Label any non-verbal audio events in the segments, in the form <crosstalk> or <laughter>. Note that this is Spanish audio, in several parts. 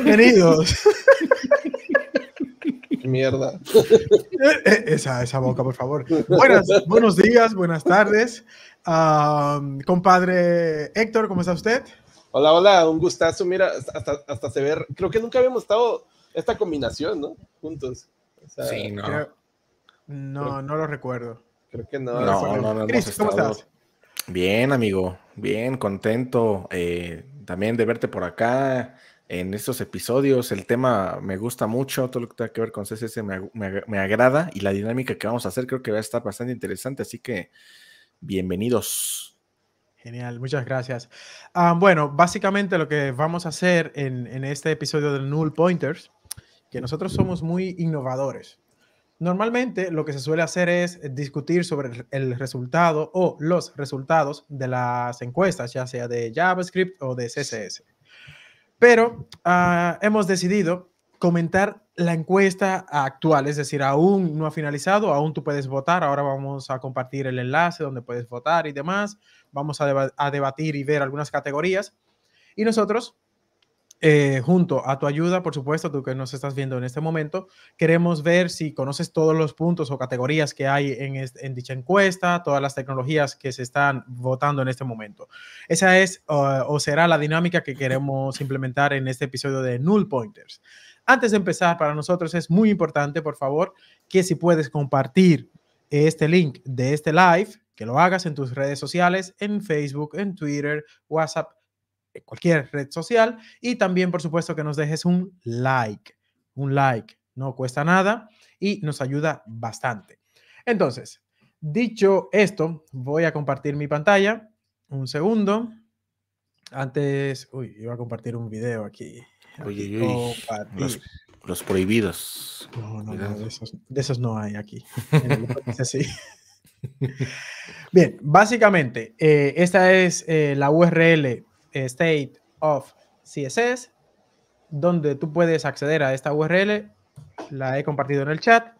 Bienvenidos. Mierda. Eh, eh, esa, boca, por favor. Buenas, buenos días, buenas tardes. compadre Héctor, ¿cómo está usted? Hola, hola, un gustazo. Mira, hasta, se ver. Creo que nunca habíamos estado esta combinación, ¿no? Juntos. sí, no. no, no lo recuerdo. Creo que no. No, no, no ¿cómo estás? Bien, amigo. Bien, contento eh, también de verte por acá en estos episodios. El tema me gusta mucho, todo lo que tenga que ver con CSS me, agrada y la dinámica que vamos a hacer creo que va a estar bastante interesante, así que bienvenidos. Genial, muchas gracias. Ah, bueno, básicamente lo que vamos a hacer en, en este episodio del Null Pointers, que nosotros somos muy innovadores. Normalmente lo que se suele hacer es discutir sobre el resultado o los resultados de las encuestas, ya sea de JavaScript o de CSS. Pero ah, hemos decidido comentar la encuesta actual, es decir, aún no ha finalizado, aún tú puedes votar, ahora vamos a compartir el enlace donde puedes votar y demás, vamos a, a debatir y ver algunas categorías. Y nosotros eh, junto a tu ayuda, por supuesto, tú que nos estás viendo en este momento, queremos ver si conoces todos los puntos o categorías que hay en, dicha encuesta, todas las tecnologías que se están votando en este momento. Esa es ah, o será la dinámica que queremos implementar en este episodio de Null Pointers. Antes de empezar, para nosotros es muy importante, por favor, que si puedes compartir este link de este live, que lo hagas en tus redes sociales, en Facebook, en Twitter, WhatsApp, eh, cualquier red social. Y también, por supuesto, que nos dejes un like. Un like no cuesta nada y nos ayuda bastante. Entonces, dicho esto, voy a compartir mi pantalla. Un segundo. Antes, uy, iba a compartir un video aquí. los, prohibidos. No, no, no de, esos, no hay aquí. <laughs> Bien, básicamente, eh, esta es eh, la URL state of CSS, donde tú puedes acceder a esta URL, la he compartido en el chat,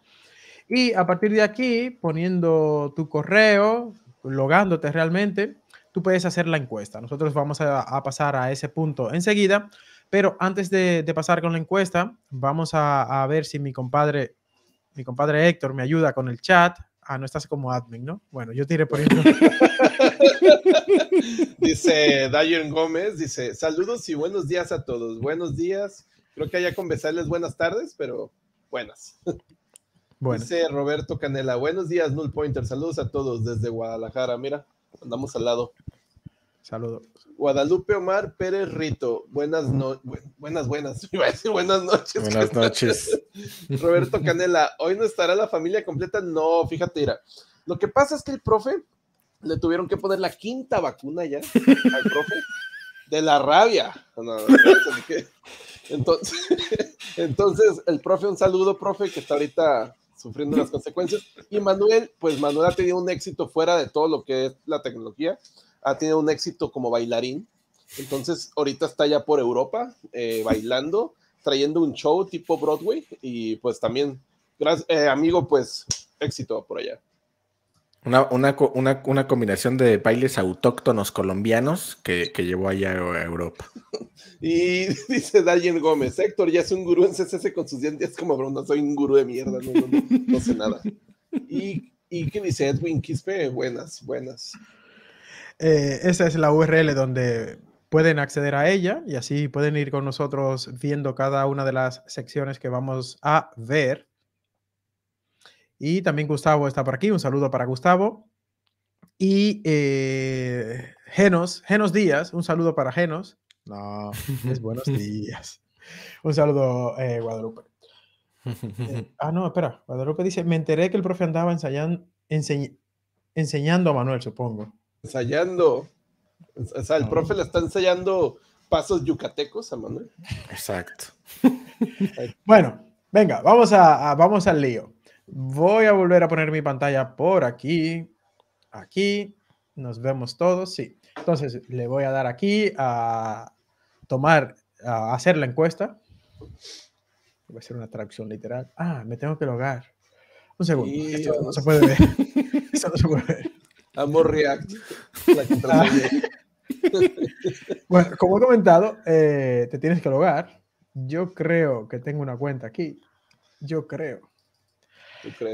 y a partir de aquí, poniendo tu correo, logándote realmente, tú puedes hacer la encuesta. Nosotros vamos a, pasar a ese punto enseguida, pero antes de, pasar con la encuesta, vamos a, ver si mi compadre, mi compadre Héctor me ayuda con el chat. Ah, no estás como admin, ¿no? Bueno, yo te por poniendo. <laughs> <laughs> dice Dayen Gómez, dice, saludos y buenos días a todos. Buenos días. Creo que haya con besarles buenas tardes, pero buenas. <laughs> Dice Roberto Canela, buenos días, Null Pointer. Saludos a todos desde Guadalajara. Mira, andamos al lado. Saludos. Guadalupe Omar Pérez Rito, buenas, no, buenas, <laughs> buenas, buenas noches. Buenas noches. Roberto Canela, hoy no estará la familia completa. No, fíjate, ira lo que pasa es que el profe le tuvieron que poner la quinta vacuna ya al profe de la rabia. entonces, <laughs> entonces, el profe, un saludo, profe, que está ahorita sufriendo las consecuencias. Y Manuel, pues Manuel ha tenido un éxito fuera de todo lo que es la tecnología, ha tenido un éxito como bailarín. Entonces, ahorita está ya por Europa eh, bailando, trayendo un show tipo Broadway y pues también, gracias, eh, amigo, pues éxito por allá. Una, una, una, una combinación de bailes autóctonos colombianos que, llevó allá a Europa. <laughs> Y dice Daniel Gómez, Héctor ya es un gurú en CCC con sus dientes como broma, soy un gurú de mierda, no, sé nada. Y, y ¿qué dice Edwin Quispe? Buenas, buenas. Eh, esa es la URL donde pueden acceder a ella y así pueden ir con nosotros viendo cada una de las secciones que vamos a ver. Y también Gustavo está por aquí. Un saludo para Gustavo. Y eh, Genos, Genos Díaz, un saludo para Genos. No, es buenos días. Un saludo, eh, Guadalupe. Eh, <laughs> ah, no, espera. Guadalupe dice, me enteré que el profe andaba ensayando enseñando a Manuel, supongo. Ensayando. O sea, el ah, profe le está ensayando pasos yucatecos a Manuel. Exacto. <laughs> bueno, venga, vamos, a, vamos al lío. Voy a volver a poner mi pantalla por aquí. Aquí. Nos vemos todos. Sí. Entonces, le voy a dar aquí a tomar, a hacer la encuesta. Voy a hacer una traducción literal. Ah, me tengo que logar. Un segundo. no se puede ver. <laughs> no se puede ver. Amor React. La <laughs> bueno, como he comentado, eh, te tienes que logar. Yo creo que tengo una cuenta aquí. Yo creo.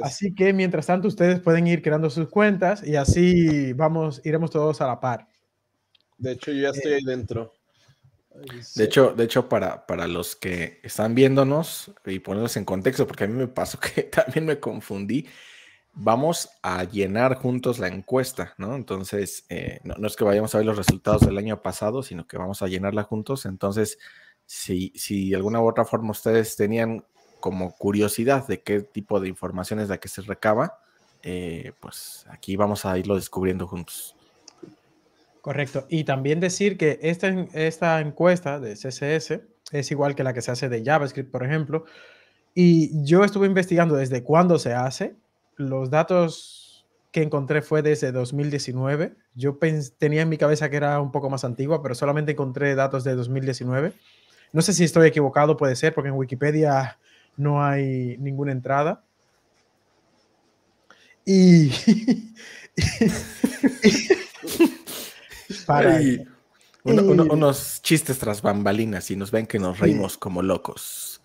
Así que mientras tanto ustedes pueden ir creando sus cuentas y así vamos, iremos todos a la par. De hecho, yo ya eh, estoy ahí dentro. De hecho, de hecho para, para los que están viéndonos y ponerlos en contexto, porque a mí me pasó que <laughs> también me confundí, vamos a llenar juntos la encuesta, ¿no? Entonces, eh, no, es que vayamos a ver los resultados del año pasado, sino que vamos a llenarla juntos. Entonces, si, si de alguna u otra forma ustedes tenían como curiosidad de qué tipo de información es la que se recaba, eh, pues aquí vamos a irlo descubriendo juntos. Correcto. Y también decir que esta, esta encuesta de CSS es igual que la que se hace de JavaScript, por ejemplo. Y yo estuve investigando desde cuándo se hace. Los datos que encontré fue desde 2019. Yo tenía en mi cabeza que era un poco más antigua, pero solamente encontré datos de 2019. No sé si estoy equivocado, puede ser, porque en Wikipedia no hay ninguna entrada. Y, <laughs> para unos chistes tras bambalinas y nos ven que nos reímos como locos.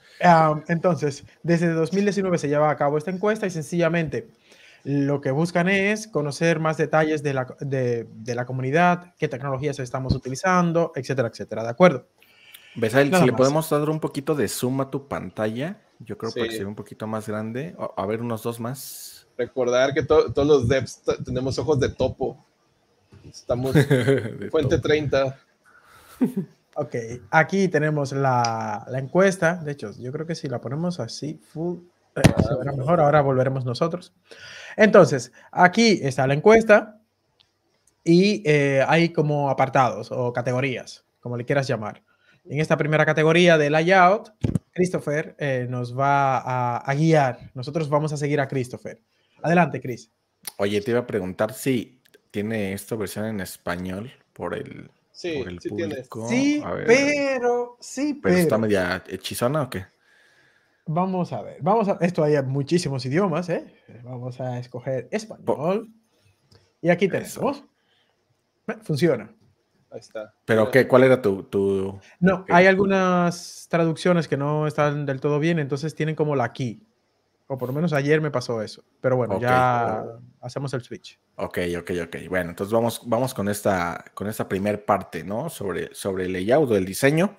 entonces, desde 2019 se lleva a cabo esta encuesta y sencillamente lo que buscan es conocer más detalles de la, comunidad, qué tecnologías estamos utilizando, etcétera, etcétera. ¿De acuerdo? si le podemos dar un poquito de zoom a tu pantalla. Yo creo que se un poquito más grande. A, ver, unos dos más. Recordar que todos los devs tenemos ojos de topo. Estamos. <laughs> de fuente 30. <laughs> ok, aquí tenemos la, encuesta. De hecho, yo creo que si la ponemos así, full. Eh, ah, mejor, ahora volveremos nosotros. Entonces, aquí está la encuesta y eh, hay como apartados o categorías, como le quieras llamar. En esta primera categoría de layout, Christopher eh, nos va a, guiar. Nosotros vamos a seguir a Christopher. Adelante, Chris. Oye, te iba a preguntar si tiene esta versión en español por el, sí, sí público. Sí, pero, sí, pero. ¿Pero está media hechizona o qué? Vamos a ver, vamos a, esto hay muchísimos idiomas, ¿eh? Vamos a escoger español. Y aquí tenemos. Funciona. Ahí está. ¿Pero qué? ¿Cuál era tu...? no, hay algunas traducciones que no están del todo bien, entonces tienen como la aquí. O por lo menos ayer me pasó eso. Pero bueno, ya hacemos el switch. Ok, ok, ok. Bueno, entonces vamos, vamos con esta, con esta primer parte, ¿no? Sobre, sobre el layout o el diseño.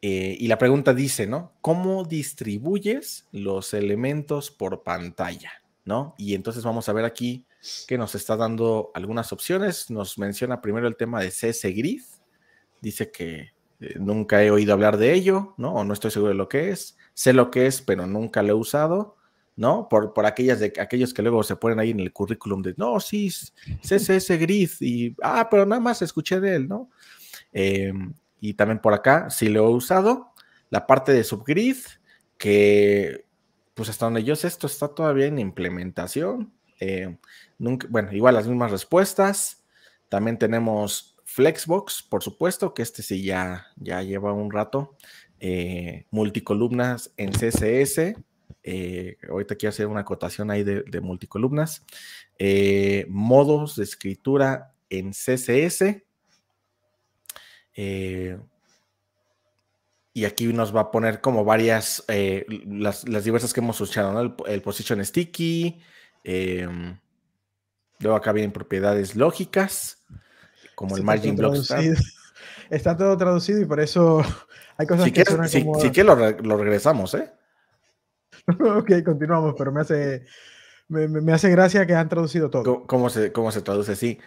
Eh, y la pregunta dice, ¿no? ¿Cómo distribuyes los elementos por pantalla? ¿no? Y entonces vamos a ver aquí que nos está dando algunas opciones. Nos menciona primero el tema de CS Grid. Dice que eh, nunca he oído hablar de ello, ¿no? O no estoy seguro de lo que es. Sé lo que es, pero nunca lo he usado, ¿no? Por, por aquellas de aquellos que luego se ponen ahí en el currículum de, no, sí, CSS <laughs> Grid, y, ah, pero nada más escuché de él, ¿no? Eh, y también por acá, sí lo he usado. La parte de subgrid, que pues hasta donde yo sé, esto está todavía en implementación. Eh, bueno, igual las mismas respuestas. También tenemos Flexbox, por supuesto, que este sí ya, ya lleva un rato. Eh, multicolumnas en CSS. Eh, ahorita quiero hacer una acotación ahí de, de multicolumnas. modos de escritura en CSS y aquí nos va a poner como varias, eh, las, diversas que hemos usado, ¿no? el, position sticky, em, luego acá vienen propiedades lógicas, como el margin block. <laughs> Está todo traducido y por eso <laughs> hay cosas que quieres, como... si quieres lo, lo, regresamos, ¿eh? <laughs> ok, continuamos, pero me hace, me, hace gracia que han traducido todo. se, cómo se traduce? Sí.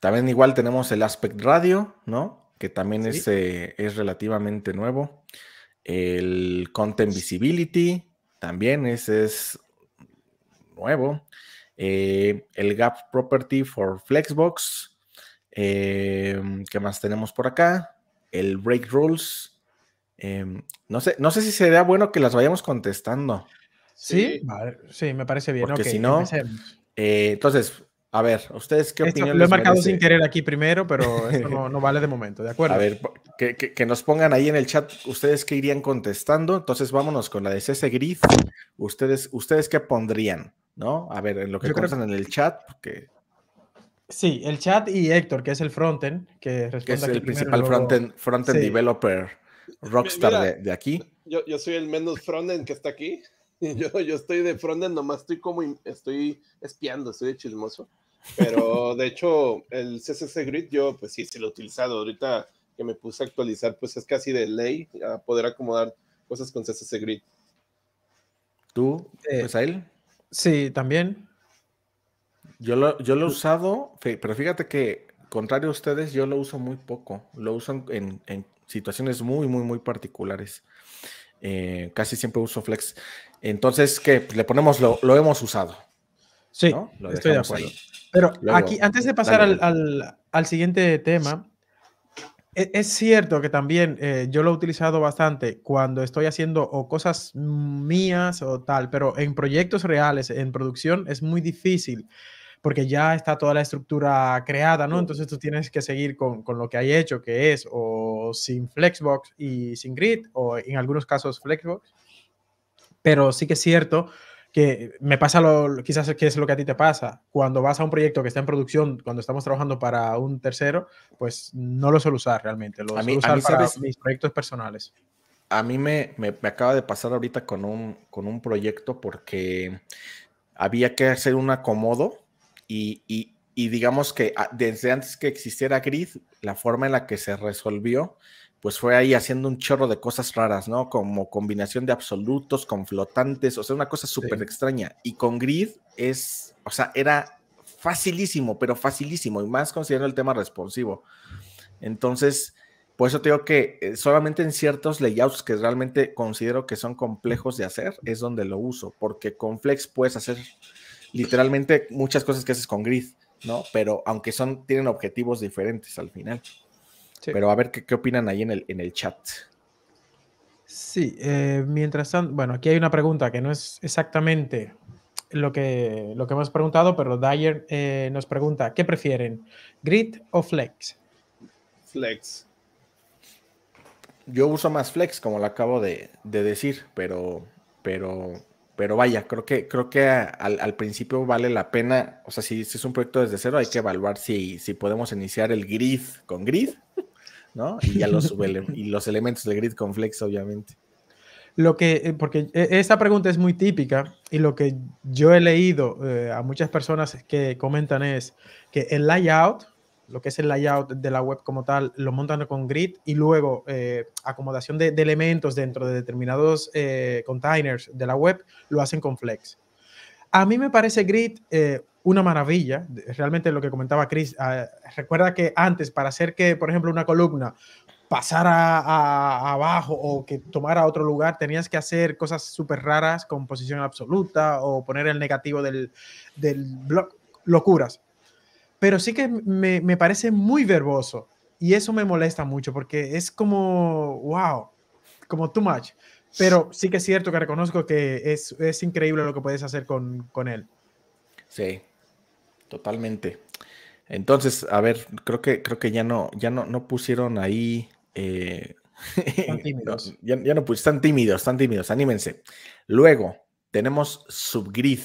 También igual tenemos el aspect radio, ¿no? que también eh, es, relativamente nuevo. El Content Visibility también ese es nuevo. Eh, el Gap Property for Flexbox. Eh, ¿Qué más tenemos por acá? El Break Rules. no, sé, no sé si sería bueno que las vayamos contestando. Sí, sí, me parece bien. Porque si no, entonces a ver, ¿ustedes qué opinión Lo he marcado sin querer aquí primero, pero <laughs> esto no, vale de momento, ¿de acuerdo? A ver, que, nos pongan ahí en el chat ustedes qué irían contestando. Entonces vámonos con la de CC Griff. ¿Ustedes, ¿Ustedes qué pondrían? ¿No? A ver, en lo que contestan en el chat, porque... Sí, el chat y Héctor, que es el frontend, que responde que es el principal frontend, developer rockstar de, aquí. Yo, soy el menos frontend que está aquí. <laughs> Yo, yo estoy de frontend, nomás estoy como estoy espiando, estoy chismoso. Pero de hecho, el CSS Grid yo pues sí, se lo he utilizado. Ahorita que me puse a actualizar, pues es casi de ley a poder acomodar cosas con CSS Grid. ¿Tú, eh, pues a Sí, también. Yo lo, yo lo he usado, pero fíjate que, contrario a ustedes, yo lo uso muy poco. Lo uso en, situaciones muy, muy, muy particulares. Eh, casi siempre uso Flex. Entonces, ¿qué? Pues, le ponemos lo, hemos usado. Sí, estoy de acuerdo. Pero aquí, antes de pasar al, al, siguiente tema, e, es, cierto que también eh, yo lo he utilizado bastante cuando estoy haciendo o cosas mías o tal, pero en proyectos reales, en producción, es muy difícil porque ya está toda la estructura creada, ¿no? Entonces tú tienes que seguir con, con, lo que hay hecho, que es o sin Flexbox y sin Grid, o en algunos casos Flexbox. Pero sí que es cierto que me pasa lo, quizás que es lo que a ti te pasa, cuando vas a un proyecto que está en producción, cuando estamos trabajando para un tercero, pues no lo suelo usar realmente, lo usar a mis proyectos personales. A mí me, acaba de pasar ahorita con un, con un proyecto porque había que hacer un acomodo y digamos que ah, desde antes que existiera Grid, la forma en la que se resolvió pues fue ahí haciendo un chorro de cosas raras, ¿no? Como combinación de absolutos con flotantes, o sea, una cosa súper extraña. Y con grid es, o sea, era facilísimo, pero facilísimo, y más considerando el tema responsivo. Entonces, por eso te digo que eh, solamente en ciertos layouts que realmente considero que son complejos de hacer es donde lo uso, porque con Flex puedes hacer literalmente muchas cosas que haces con Grid, ¿no? Pero aunque son, tienen objetivos diferentes al final. Pero a ver qué, opinan ahí en el, chat. Sí, eh, mientras tanto, bueno, aquí hay una pregunta que no es exactamente lo que, lo que hemos preguntado, pero Dyer eh, nos pregunta, ¿qué prefieren? ¿Grid o Flex? Flex. Yo uso más Flex, como lo acabo de, decir, pero, pero, pero vaya, creo que, creo que al, principio vale la pena, o sea, si, si, es un proyecto desde cero, hay que evaluar si, si podemos iniciar el Grid con Grid ¿no? Y ya los, <laughs> em, y los elementos del grid con flex, obviamente. Lo que, eh, porque eh, esta pregunta es muy típica y lo que yo he leído eh, a muchas personas que comentan es que el layout, lo que es el layout de la web como tal, lo montan con grid y luego acomodación de, elementos dentro de determinados containers de la web lo hacen con flex. A mí me parece grit eh, una maravilla. Realmente lo que comentaba Chris, ah, recuerda que antes, para hacer que, por ejemplo, una columna pasara abajo o que tomara otro lugar, tenías que hacer cosas súper raras con posición absoluta o poner el negativo del, blog. Locuras. Pero sí que me, me parece muy verboso y eso me molesta mucho porque es como, wow, como too much. Pero sí que es cierto que reconozco que es, increíble lo que puedes hacer con, él. Sí, totalmente. Entonces, a ver, creo que creo que ya no, ya no, no pusieron ahí. Eh, están <laughs> tímidos. ya, no están tímidos, están tímidos, anímense. Luego, tenemos Subgrid,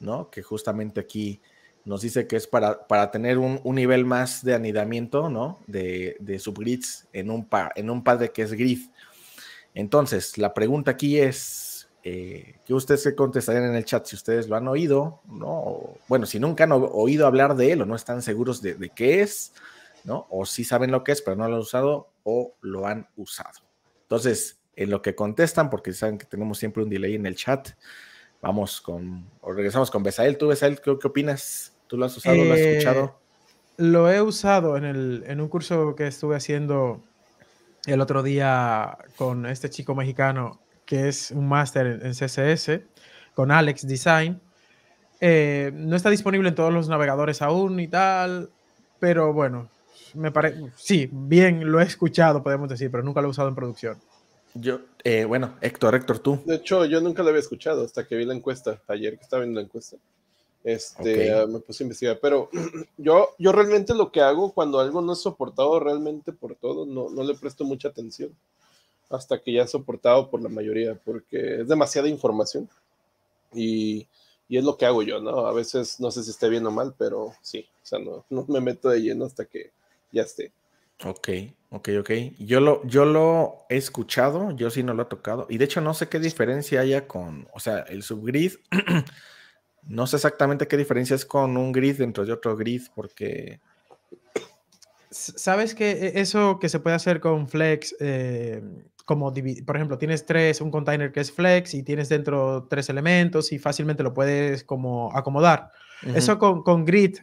¿no? Que justamente aquí nos dice que es para, para tener un, nivel más de anidamiento, ¿no? De, de subgrids en un, par en un padre que es grid. Entonces, la pregunta aquí es, eh, ¿qué ustedes contestarían en el chat si ustedes lo han oído? ¿no? bueno, si nunca han oído hablar de él o no están seguros de, qué es, ¿no? O si saben lo que es, pero no lo han usado o lo han usado. Entonces, en lo que contestan, porque saben que tenemos siempre un delay en el chat, vamos con, o regresamos con Besael. Tú, Besael, ¿qué, opinas? ¿Tú lo has usado? ¿Lo has eh, escuchado? Lo he usado en, en un curso que estuve haciendo el otro día con este chico mexicano que es un máster en CSS, con Alex Design. Eh, no está disponible en todos los navegadores aún y tal, pero bueno, me parece, sí, bien, lo he escuchado, podemos decir, pero nunca lo he usado en producción. Yo, eh, bueno, Héctor, Héctor, tú. De hecho, yo nunca lo había escuchado hasta que vi la encuesta, ayer que estaba viendo la encuesta. Este, ah, me puse a investigar, pero <clears throat> yo, yo realmente lo que hago cuando algo no es soportado realmente por todo, no, no le presto mucha atención hasta que ya es soportado por la mayoría, porque es demasiada información y, y es lo que hago yo, ¿no? A veces no sé si esté bien o mal, pero sí, o sea, no, no me meto de lleno hasta que ya esté. Ok, ok, ok. Yo lo, yo lo he escuchado, yo sí no lo he tocado. Y de hecho no sé qué diferencia haya con, o sea, el subgrid <clears throat> No sé exactamente qué diferencia es con un grid dentro de otro grid, porque... ¿Sabes que eso que se puede hacer con Flex, eh, como por ejemplo, tienes tres, un container que es Flex y tienes dentro tres elementos y fácilmente lo puedes como acomodar. Eso con, con Grid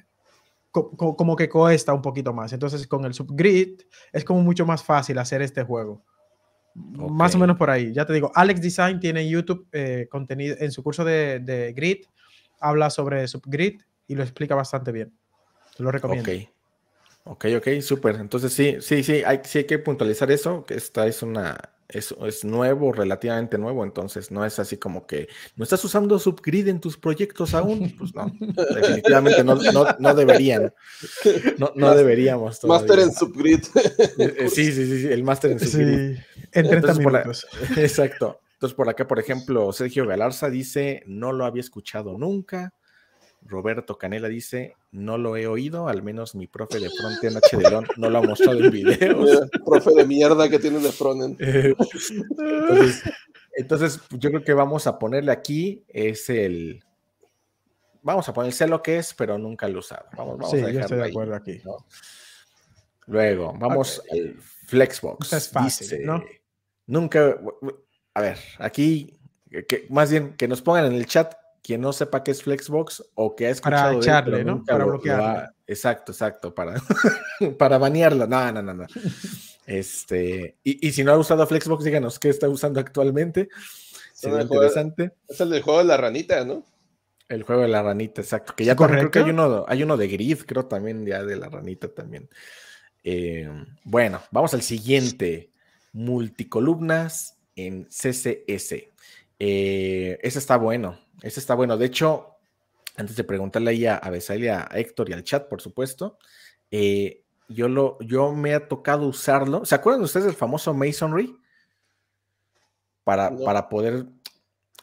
como que cuesta un poquito más. Entonces con el subgrid es como mucho más fácil hacer este juego. Más o menos por ahí. Ya te digo, Alex Design tiene YouTube eh, contenido en su curso de, de Grid habla sobre Subgrid y lo explica bastante bien. Te lo recomiendo. Ok, ok, ok, súper. Entonces sí, sí, sí hay, sí hay que puntualizar eso, que esta es una, es, es nuevo, relativamente nuevo, entonces no es así como que no estás usando Subgrid en tus proyectos aún, <laughs> pues no, definitivamente no, deberían, no, deberíamos. Master en Subgrid. Eh, sí, sí, sí, el máster en Subgrid. Sí, en 30 minutos. <laughs> exacto. Entonces, por acá, por ejemplo, Sergio Galarza dice, no lo había escuchado nunca. Roberto Canela dice, no lo he oído, al menos mi profe de frontend H. no lo ha mostrado en videos. profe de mierda que tiene de frontend. Eh, entonces, entonces, yo creo que vamos a ponerle aquí, es el... Vamos a poner, lo que es, pero nunca lo he usado. Vamos, vamos a dejarlo de acuerdo aquí. Luego, vamos al Flexbox. es fácil, ¿no? Nunca, a ver, aquí, más bien que nos pongan en el chat quien no sepa qué es Flexbox o que ha escuchado. Para echarle, ¿no? Para Exacto, exacto, para, <laughs> para banearlo. No, no, no, no. Este, y, si no ha usado Flexbox, díganos qué está usando actualmente. interesante. es el del juego de la ranita, ¿no? El juego de la ranita, exacto. Que ya creo que hay uno, hay uno de Grid, creo también, ya de la ranita también. Eh, bueno, vamos al siguiente. Multicolumnas en CCS. Eh, ese está bueno, ese está bueno. De hecho, antes de preguntarle ahí a, a a Héctor y al chat, por supuesto, eh, yo, lo, yo me ha tocado usarlo. ¿Se acuerdan ustedes del famoso Masonry? Para, para poder...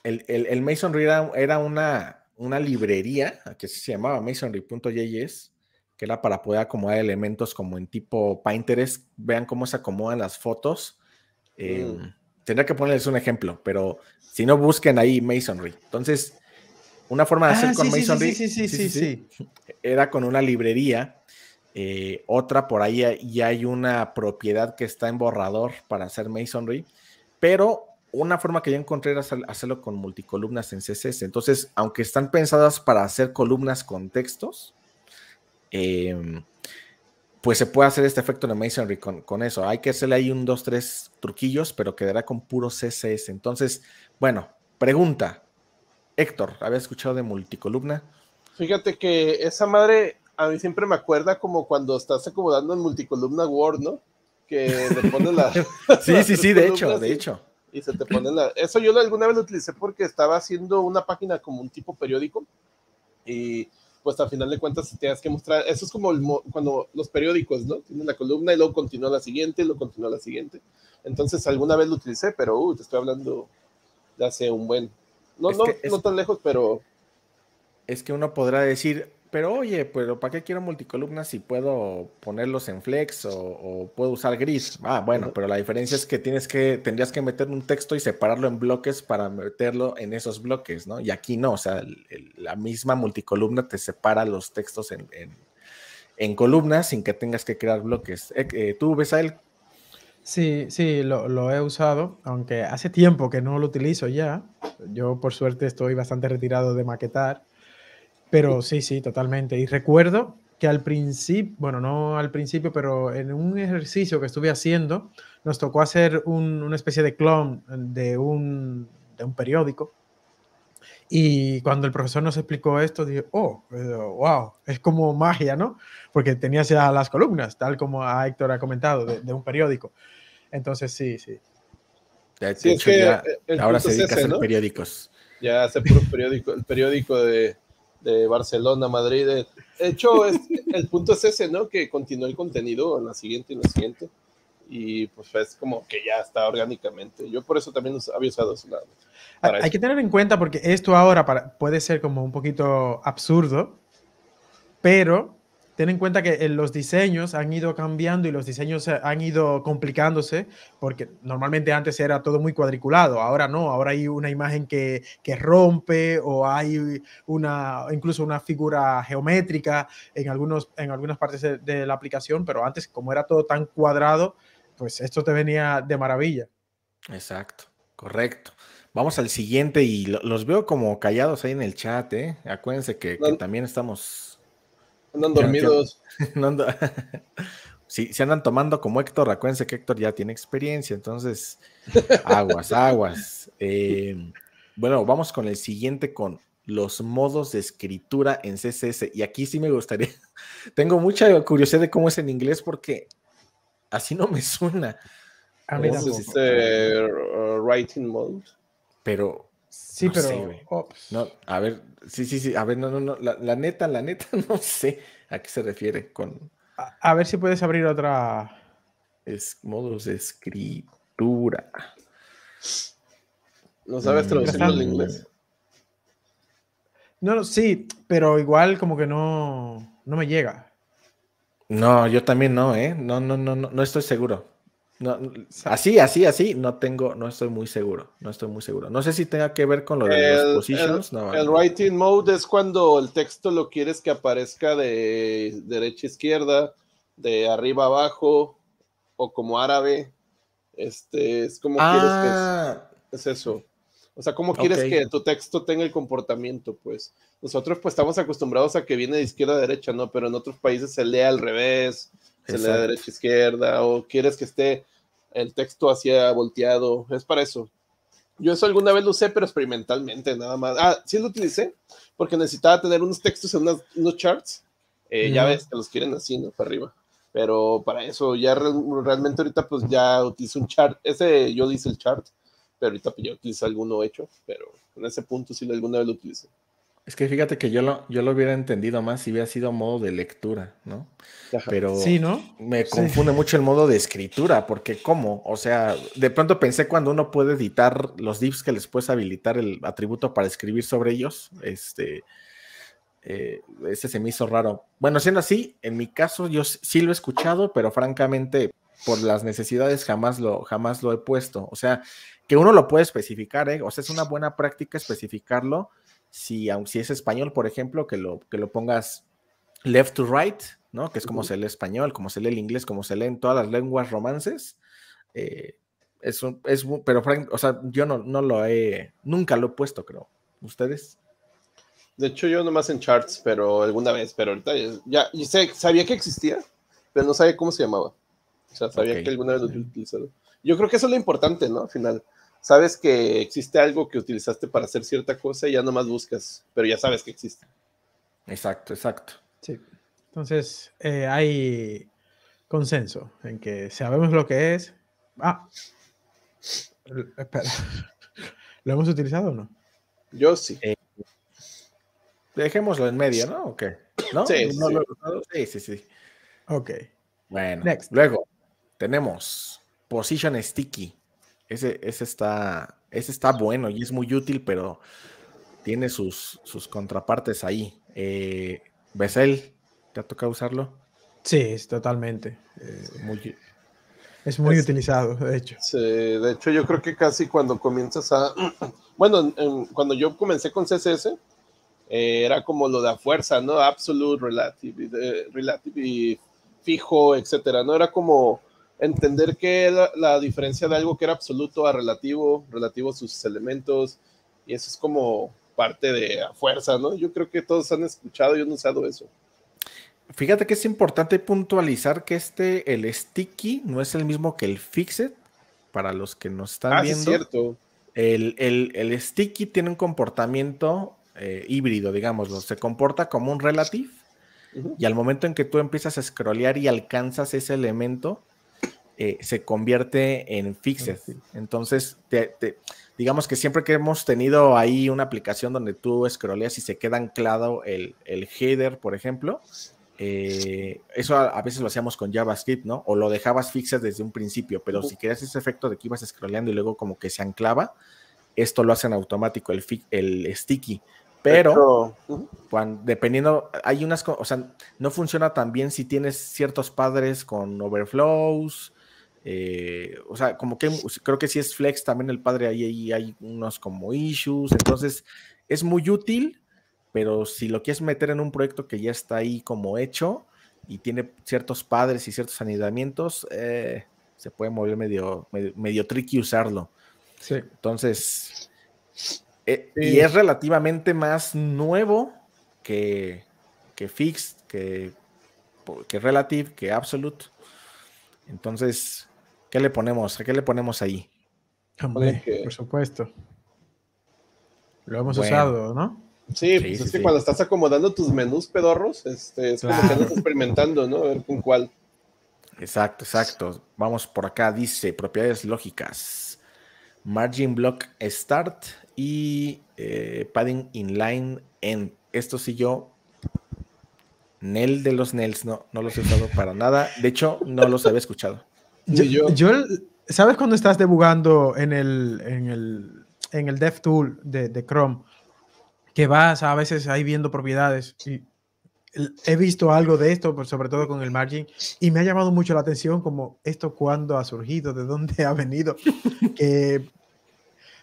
El, Masonry era, una, una librería que se llamaba masonry.js, que era para poder acomodar elementos como en tipo Pinterest. Vean cómo se acomodan las fotos. Mm. Em, tendría que ponerles un ejemplo, pero si no busquen ahí Masonry. Entonces, una forma de hacer ah, con sí, Masonry sí, era con una librería. Eh, otra por ahí ya hay una propiedad que está en borrador para hacer Masonry, pero una forma que yo encontré era hacerlo con multicolumnas en CSS. Entonces, aunque están pensadas para hacer columnas con textos, eh, pues se puede hacer este efecto en Masonry con, con eso. Hay que hacerle ahí un, dos, tres truquillos, pero quedará con puro CSS. Entonces, bueno, pregunta. Héctor, ¿habías escuchado de multicolumna? Fíjate que esa madre a mí siempre me acuerda como cuando estás acomodando en multicolumna Word, ¿no? Que le pones la... <laughs> <laughs> sí, sí, sí, de hecho, de hecho. Y se te pone la... Eso yo alguna vez lo utilicé porque estaba haciendo una página como un tipo periódico y pues a final de cuentas tienes que mostrar, eso es como cuando los periódicos, ¿no? Tienen la columna y luego continúa la siguiente, y luego continúa la siguiente. Entonces alguna vez lo utilicé, pero uh, te estoy hablando de hace un buen, no, no, no tan lejos, pero... Es que uno podrá decir, pero oye, pero ¿para qué quiero multicolumnas si puedo ponerlos en flex o, puedo usar gris? Ah, bueno, pero la diferencia es que tienes que, tendrías que meter un texto y separarlo en bloques para meterlo en esos bloques, ¿no? Y aquí no, o sea, la misma multicolumna te separa los textos en, en, columnas sin que tengas que crear bloques. Eh, eh, ¿Tú ves a él? Sí, sí, lo, he usado, aunque hace tiempo que no lo utilizo ya. Yo por suerte estoy bastante retirado de maquetar pero sí, sí, totalmente. Y recuerdo que al principio, bueno, no al principio, pero en un ejercicio que estuve haciendo, nos tocó hacer una especie de clon de un, periódico. Y cuando el profesor nos explicó esto, dije, oh, wow, es como magia, ¿no? Porque tenías ya las columnas, tal como a Héctor ha comentado, de, un periódico. Entonces, sí, sí. ahora se dedica a hacer periódicos. Ya hace el periódico de de Barcelona, Madrid. Eh, de hecho, es, <laughs> el punto es ese, ¿no? Que continúa el contenido en la siguiente y en la siguiente. Y pues es como que ya está orgánicamente. Yo por eso también había usado eso. Hay, hay que tener en cuenta porque esto ahora para, puede ser como un poquito absurdo, pero ten en cuenta que eh, los diseños han ido cambiando y los diseños han ido complicándose, porque normalmente antes era todo muy cuadriculado, ahora no, ahora hay una imagen que, que rompe o hay una, incluso una figura geométrica en, algunos, en algunas partes de, la aplicación, pero antes como era todo tan cuadrado, pues esto te venía de maravilla. Exacto, correcto. Vamos al siguiente y los veo como callados ahí en el chat, ¿eh? Acuérdense que, que también estamos Andan dormidos. <laughs> <laughs> se si, andan tomando como Héctor, acuérdense que Héctor ya tiene experiencia, entonces <laughs> aguas, aguas. Eh, bueno, vamos con el siguiente con los modos de escritura en CSS. Y aquí sí me gustaría, tengo mucha curiosidad de cómo es en inglés porque así no me suena. A este, uh, writing mode? Pero Sí, pero. Oh, no, a ver, sí, sí, sí. A ver, no, no, no. La, neta, la neta, <laughs> no sé a qué se refiere con. A, ver si puedes abrir otra. Es, modos de escritura. ¿No sabes mm. traducirlo al inglés? No, no, sí, pero igual como que no, no me llega. No, yo también no, ¿eh? No, no, no, no, no estoy seguro. No, <laughs> así, así, así, no tengo, no estoy muy seguro, no estoy muy seguro. No sé si tenga que ver con lo de los positions. El, writing mode es cuando el texto lo quieres que aparezca de derecha a izquierda, de arriba a abajo, o como árabe. Este, es como quieres que es, ah. eso. O sea, ¿cómo quieres que tu texto tenga el comportamiento? Pues nosotros pues estamos acostumbrados a que viene de izquierda a derecha, ¿no? Pero en otros países se lee al revés en la derecha izquierda o quieres que esté el texto hacia volteado, es para eso. Yo eso alguna vez lo usé, pero experimentalmente nada más. Ah, sí lo utilicé porque necesitaba tener unos textos en unos charts. Eh, ya ves que los quieren así, ¿no? Para arriba. Pero para eso ya realmente ahorita pues ya utilizo un chart. Ese yo dice el chart, pero ahorita pues, ya utilizo alguno hecho, pero en ese punto sí alguna vez lo utilicé. Es que fíjate que yo lo, yo lo hubiera entendido más si hubiera sido modo de lectura, ¿no? Pero ¿no? me confunde mucho el modo de escritura, porque ¿cómo? O sea, de pronto pensé cuando uno puede editar los divs que les puedes habilitar el atributo para escribir sobre ellos, este, eh, ese se me hizo raro. Bueno, siendo así, en mi caso yo sí lo he escuchado, pero francamente por las necesidades jamás lo, jamás lo he puesto. O sea, que uno lo puede especificar, ¿eh? O sea, es una buena práctica especificarlo si, si es español, por ejemplo, que lo, que lo pongas left to right, ¿no? Que es como se lee español, como se lee el inglés, como se leen todas las lenguas romances. Eh, es, pero Frank, o sea, yo no, no lo he, nunca lo he puesto, creo. ¿Ustedes? De hecho, yo nomás en charts, pero alguna vez, pero ahorita ya, ya sabía que existía, pero no sabía cómo se llamaba. O sea, sabía que alguna vez lo utilizaron. Yo creo que eso es lo importante, ¿no? Al final, sabes que existe algo que utilizaste para hacer cierta cosa y ya nomás buscas, pero ya sabes que existe. Exacto, exacto. Sí. Entonces, eh, hay consenso en que sabemos lo que es. Ah, espera. <laughs> ¿Lo hemos utilizado o no? Yo sí. Eh, dejémoslo en medio, ¿no? ¿No? Sí, sí. sí, sí, sí. Ok. Bueno, Next. luego tenemos Position Sticky. Ese, ese, está, ese está bueno y es muy útil, pero tiene sus, sus contrapartes ahí. Eh, Besel, ¿te ha tocado usarlo? Sí, totalmente. es muy utilizado, de hecho. de hecho, yo creo que casi cuando comienzas a. <clears throat> Bueno, cuando yo comencé con CSS, eh, era como lo de la fuerza, ¿no? Absolute, relative, eh, relative y fijo, etcétera, ¿no? Era como entender que la, diferencia de algo que era absoluto a relativo, relativo a sus elementos, y eso es como parte de la fuerza, ¿no? Yo creo que todos han escuchado y han usado eso. Fíjate que es importante puntualizar que este, el sticky, no es el mismo que el fixed, para los que nos están ah, viendo. Es cierto. El, sticky tiene un comportamiento eh, híbrido, digámoslo. Se comporta como un relative y al momento en que tú empiezas a scrollear y alcanzas ese elemento, eh, se convierte en fixed. Entonces, digamos que siempre que hemos tenido ahí una aplicación donde tú scrolleas y se queda anclado el, header, por ejemplo, eh, eso a, veces lo hacíamos con JavaScript, ¿no? O lo dejabas fixed desde un principio, pero si querías ese efecto de que ibas scrolleando y luego como que se anclaba, esto lo hacen automático, el, el sticky. Pero, dependiendo, hay unas, o sea, no funciona tan bien si tienes ciertos padres con overflows, eh, o sea, como que pues, creo que si es flex también el padre, ahí, hay unos como issues, entonces es muy útil, pero si lo quieres meter en un proyecto que ya está ahí como hecho y tiene ciertos padres y ciertos anidamientos, eh, se puede mover medio, medio, tricky usarlo. Sí. Entonces, eh, y es relativamente más nuevo que, que Fixed, que, que Relative, que Absolute. Entonces, ¿Qué le ponemos? ¿A qué le ponemos ahí? por supuesto. Lo hemos usado, ¿no? Sí, pues cuando estás acomodando tus menús pedorros, este, es experimentando, ¿no? A ver con cuál. Exacto, exacto. Vamos por acá, dice propiedades lógicas. Margin Block Start y eh, Padding Inline End. Esto sí yo, Nel de los Nels, no, no los he usado para nada. De hecho, no los había escuchado. Yo, ¿Sabes cuando estás debugando en el, en el, en el DevTool de, de Chrome? Que vas a veces ahí viendo propiedades he visto algo de esto, pues, sobre todo con el margin, y me ha llamado mucho la atención como esto cuándo ha surgido, de dónde <laughs> ha venido.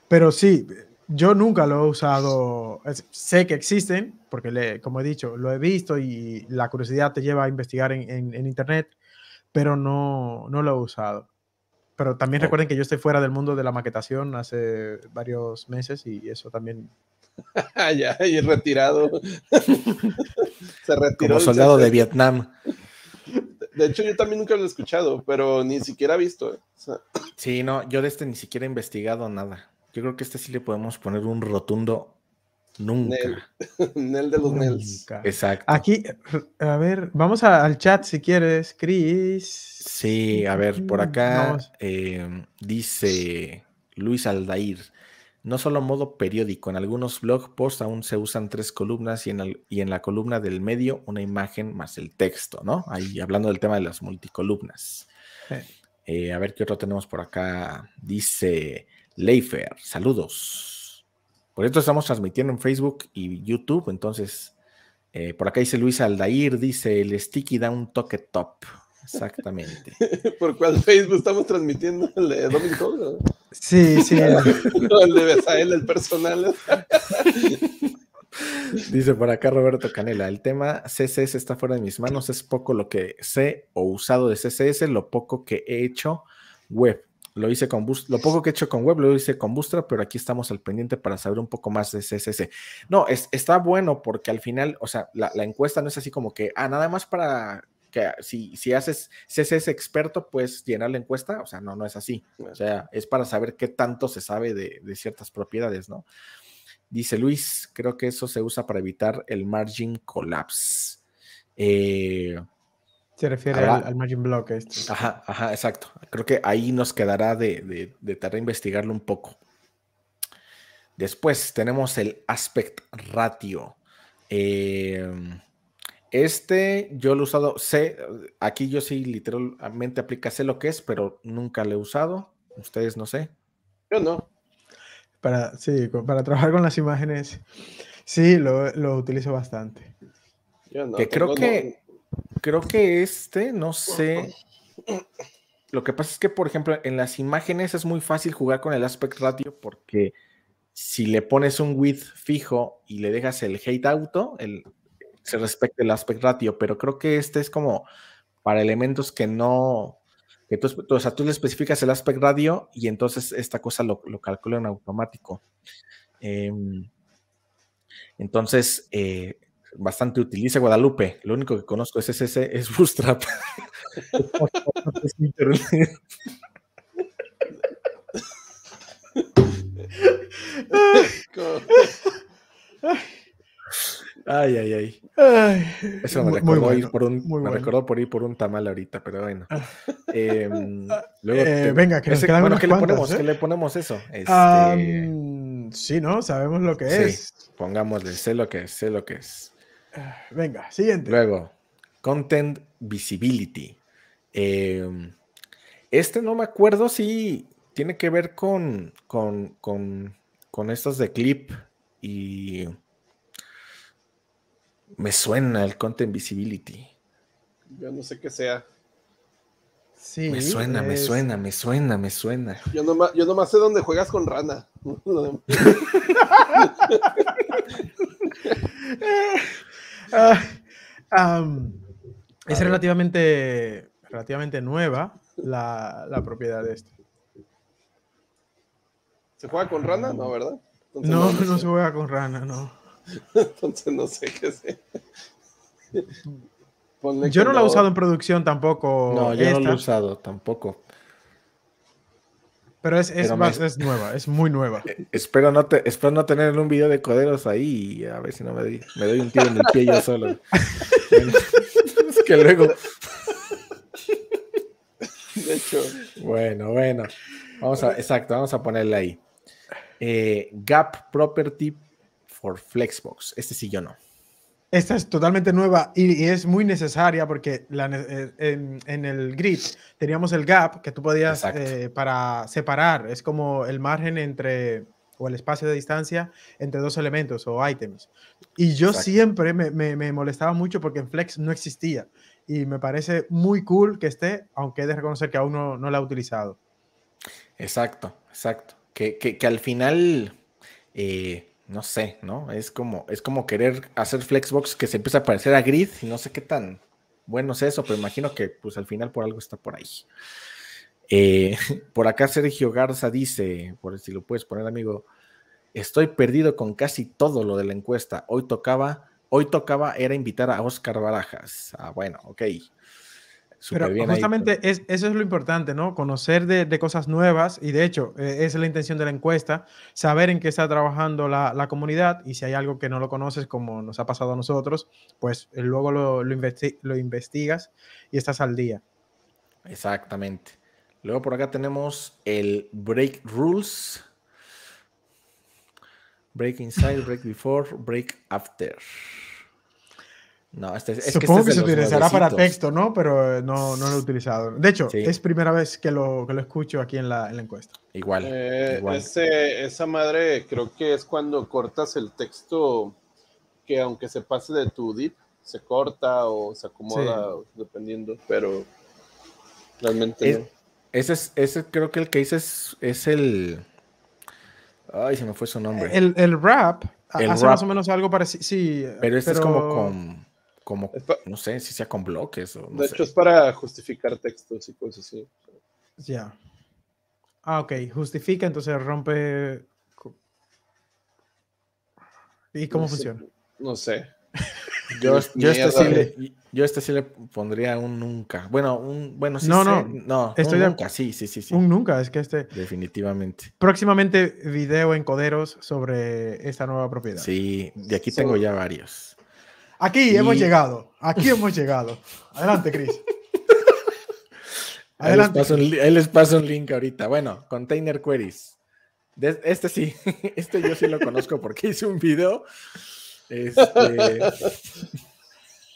pero sí, yo nunca lo he usado, sé que existen, porque como he dicho, lo he visto y la curiosidad te lleva a investigar en Internet, pero no, lo he usado. Pero también recuerden que yo estoy fuera del mundo de la maquetación hace varios meses y eso también. <laughs> ya, y retirado. <laughs> se retiró. Como soldado de Vietnam. De hecho, yo también nunca lo he escuchado, pero ni siquiera he visto. ¿eh? Sí, no, yo de este ni siquiera he investigado nada. Yo creo que este sí le podemos poner un rotundo Nunca. <laughs> Nel, de los Nels. Exacto. Aquí, a ver, vamos al chat si quieres, Cris Sí, a ver, por acá em, dice Luis Aldair. No solo modo periódico, en algunos blog posts aún se usan tres columnas y en, y en la columna del medio una imagen más el texto, ¿no? Ahí hablando del tema de las multicolumnas. Eh, a ver qué otro tenemos por acá. Dice Leifer, saludos. Por esto estamos transmitiendo en Facebook y YouTube. Entonces, eh, por acá dice Luis Aldair, dice el sticky da un toque top. Exactamente. <laughs> ¿Por cuál Facebook estamos transmitiendo? ¿El de Sí, sí. <laughs> no, el de Besael, el personal. <laughs> Dice por acá Roberto Canela, el tema CSS está fuera de mis manos, es poco lo que sé o usado de CSS, lo poco que he hecho web. Lo hice con Boost, lo poco que he hecho con web lo hice con Boostra, pero aquí estamos al pendiente para saber un poco más de CSS. No, es, está bueno porque al final, o sea, la, encuesta no es así como que, ah, nada más para que si, si haces CSS experto, pues llenar la encuesta. O sea, no, no es así. O sea, es para saber qué tanto se sabe de, de ciertas propiedades, ¿no? Dice Luis, creo que eso se usa para evitar el margin collapse. Eh, se refiere al, margin block. Este. Ajá, ajá, exacto. Creo que ahí nos quedará de, de, investigarlo un poco. Después tenemos el aspect ratio. Em, este yo lo he usado, sé, aquí yo sí literalmente aplica, sé lo que es, pero nunca lo he usado. Ustedes no sé. Yo no. Para, sí, para trabajar con las imágenes, sí, lo, utilizo bastante. Yo no. Que creo que Creo que este, no sé. Lo que pasa es que, por ejemplo, en las imágenes es muy fácil jugar con el aspect ratio porque si le pones un width fijo y le dejas el hate auto, el, se respecta el aspect ratio, pero creo que este es como para elementos que no, que tú, o tú le especificas el aspect ratio y entonces esta cosa lo, lo calcula en automático. Em, entonces, eh, bastante utiliza Guadalupe. Lo único que conozco es ese, es Bootstrap. ay, ay, ay. Eso me, recordó, por un, me recordó por ir por un tamal ahorita, pero bueno. Ah. Em, <laughs> eh, luego venga, que bueno, ¿qué, le ponemos, ¿eh? ¿qué le ponemos? eso? Este, sí, ¿no? Sabemos lo que es. Pongámosle, sé lo que es, sé lo que es. Venga, siguiente. Luego, Content Visibility. Em, este no me acuerdo si tiene que ver con, con, con, estas de clip y me suena el Content Visibility. Yo no sé qué sea. Sí, me suena, me suena, me suena, me suena. Yo nomás, yo sé dónde juegas con rana. <laughs> <laughs> <laughs> Ah, es relativamente, relativamente nueva la, la propiedad de este. ¿Se juega con rana? No, ¿verdad? no, no, se juega con rana, no. <laughs> Entonces no sé qué sé. <laughs> yo no la he usado en producción tampoco. No, yo no la he usado tampoco. Pero es, es, más, es nueva, es muy nueva. Eh, espero no, te, espero no tener un video de coderos ahí y a ver si no me doy, un tiro en el pie yo solo. <laughs> <laughs> es que luego. Bueno, bueno. Vamos a, exacto, vamos a ponerle ahí. Eh, gap Property for Flexbox. Este sí yo no. Esta es totalmente nueva y, es muy necesaria porque eh, en, el grid teníamos el gap que tú podías eh, para separar, es como el margen entre o el espacio de distancia entre dos elementos o ítems. Y yo siempre me, molestaba mucho porque en Flex no existía y me parece muy cool que esté, aunque he de reconocer que aún no, no la he utilizado. Exacto, exacto. Que, que, al final, eh, no sé, ¿no? Es como, es como querer hacer Flexbox que se empieza a parecer a Grid y no sé qué tan bueno es eso, pero imagino que pues al final por algo está por ahí. Eh, <laughs> por acá Sergio Garza dice, por si lo puedes poner amigo, estoy perdido con casi todo lo de la encuesta. Hoy tocaba, hoy tocaba era invitar a Oscar Barajas. Ah, bueno, ok. Pero justamente eso es lo importante, ¿no? Conocer de, cosas nuevas y de hecho eh, es la intención de la encuesta, saber en qué está trabajando la, comunidad y si hay algo que no lo conoces como nos ha pasado a nosotros, pues eh, luego lo, lo, investigas y estás al día. Exactamente. Luego por acá tenemos el break rules. Break inside, break before, break after. No, este, es este Supongo que, se utilizará para texto, ¿no? Pero eh, no, lo he utilizado. De hecho, es primera vez que lo, escucho aquí en la, encuesta. Igual. Eh, esa madre creo que es cuando cortas el texto que aunque se pase de tu dip, se corta o se acomoda, dependiendo, pero realmente Ese, es, ese creo que el que hice es, el... Ay, se me fue su nombre. El, rap hace más o menos algo parecido. Sí, pero este pero... es como con como, no sé si sea con bloques o. No de hecho, es para justificar textos y cosas así. Ya. Ah, ok. Justifica, entonces rompe. ¿Y cómo funciona? No sé. <laughs> Yo, yo, este, este sí le, pondría un nunca. Bueno, un bueno, sí no, no, no, estoy un nunca, sí, sí, sí, sí, Un nunca, es que este. Definitivamente. Próximamente video en Coderos sobre esta nueva propiedad. Sí, de aquí tengo ya varios. Aquí hemos llegado. Aquí hemos llegado. Adelante, Chris. Adelante. Ahí les, paso un, link ahorita. Bueno, Container Queries. este sí, <laughs> este yo sí lo conozco porque hice un video este,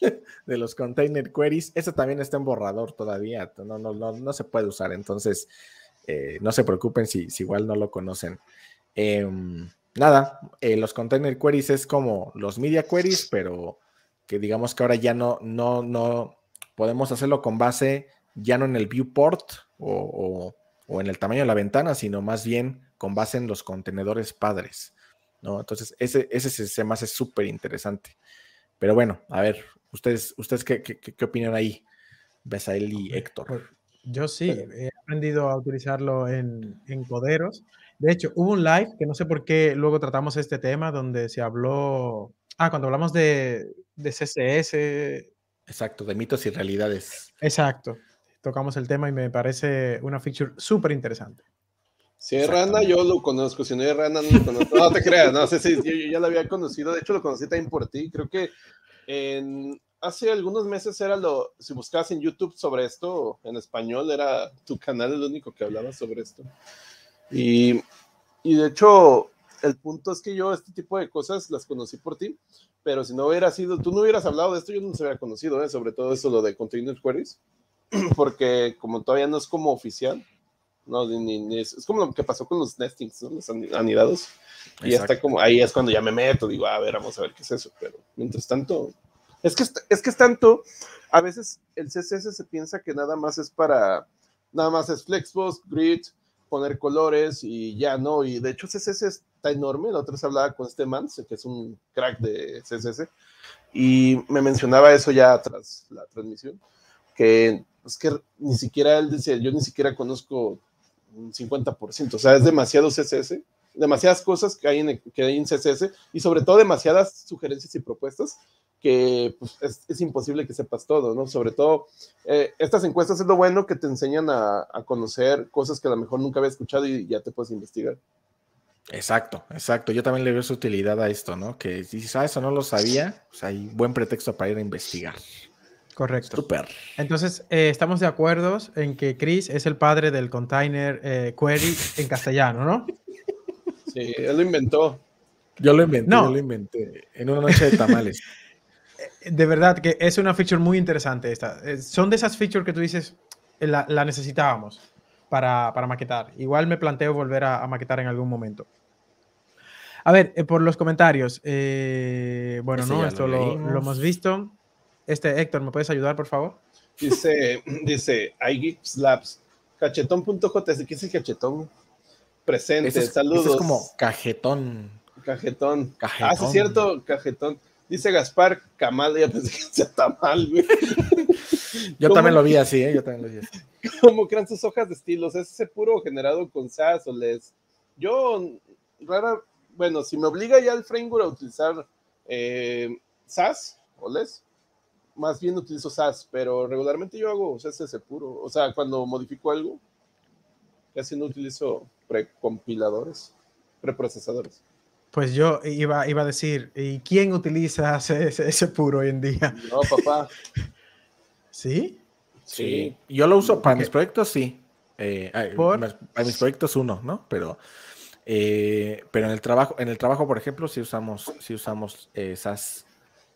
<laughs> de los Container Queries. Este también está en borrador todavía. No, no, no, se puede usar. Entonces, eh, no se preocupen si, igual no lo conocen. Em, nada, eh, los Container Queries es como los Media Queries, pero que digamos que ahora ya no, no, no podemos hacerlo con base ya no en el viewport o, o, en el tamaño de la ventana, sino más bien con base en los contenedores padres. ¿no? Entonces, ese, ese se me hace súper interesante. Pero bueno, a ver, ¿ustedes, ustedes qué, qué, qué opinan ahí, Besael y Héctor? Pues, yo sí, he aprendido a utilizarlo en, en, coderos. De hecho, hubo un live que no sé por qué luego tratamos este tema donde se habló. Ah, cuando hablamos de, de CSS. Exacto, de mitos y realidades. Exacto. Tocamos el tema y me parece una feature súper interesante. Si es Rana, yo lo conozco. Si no es Rana, no No te creas, no sé si yo, ya la había conocido. De hecho, lo conocí también por ti. Creo que en, hace algunos meses era lo. Si buscabas en YouTube sobre esto, en español, era tu canal el único que hablaba sobre esto. Y, y de hecho, el punto es que yo este tipo de cosas las conocí por ti pero si no hubiera sido, tú no hubieras hablado de esto, yo no se hubiera conocido, ¿eh? sobre todo eso, lo de Continuous Queries, <clears throat> porque como todavía no es como oficial, no, es, como lo que pasó con los nestings, ¿no? los anidados, y está como, ahí es cuando ya me meto, digo, a ver, vamos a ver qué es eso, pero mientras tanto, es que, es que es tanto, a veces el CSS se piensa que nada más es para, nada más es Flexbox, Grid, poner colores y ya no, y de hecho CSS es está enorme. La otra vez hablaba con este man, que es un crack de CSS, y me mencionaba eso ya tras la transmisión, que es que ni siquiera él decía, yo ni siquiera conozco un 50%, o sea, es demasiado CSS, demasiadas cosas que hay en, que hay en CSS y sobre todo demasiadas sugerencias y propuestas que pues, es, imposible que sepas todo, ¿no? Sobre todo, eh, estas encuestas es lo bueno que te enseñan a, a, conocer cosas que a lo mejor nunca había escuchado y ya te puedes investigar. Exacto, exacto. Yo también le veo su utilidad a esto, ¿no? Que si sabes ah, eso no lo sabía, pues hay buen pretexto para ir a investigar. Correcto. Super. Entonces, eh, estamos de acuerdo en que Chris es el padre del container eh, query en castellano, ¿no? Sí, él lo inventó. Yo lo inventé, no. lo inventé en una noche de tamales. <laughs> Eh, de verdad que es una feature muy interesante esta. Son de esas features que tú dices, la necesitábamos para, para maquetar. Igual me planteo volver a, maquetar en algún momento. A ver, eh, por los comentarios. Eh, bueno, no, esto lo, hemos visto. Este, Héctor, ¿me puedes ayudar, por favor? Dice, <laughs> dice, iGipslabs, cachetón.js, ¿qué es el cachetón? Presente, saludos. es como cajetón. Cajetón. Ah, cajetón. Ah, es cierto, cajetón. Dice Gaspar Camal, ya pensé que se <laughs> está mal, yo también lo vi así, ¿eh? Yo también lo vi así. <laughs> ¿Cómo crean sus hojas de estilos, es ese puro generado con SAS o LES. Yo, rara, bueno, si me obliga ya el framework a utilizar eh, SAS o LES, más bien utilizo SAS, pero regularmente yo hago ese puro. O sea, cuando modifico algo, casi no utilizo precompiladores, preprocesadores. Pues yo iba, iba a decir, ¿y quién utiliza ese puro hoy en día? No, papá. <laughs> ¿Sí? Sí. Yo lo uso para mis proyectos, sí. Eh, para mis proyectos uno, ¿no? Pero, eh, pero en el trabajo, en el trabajo, por ejemplo, sí usamos, sí usamos eh, SAS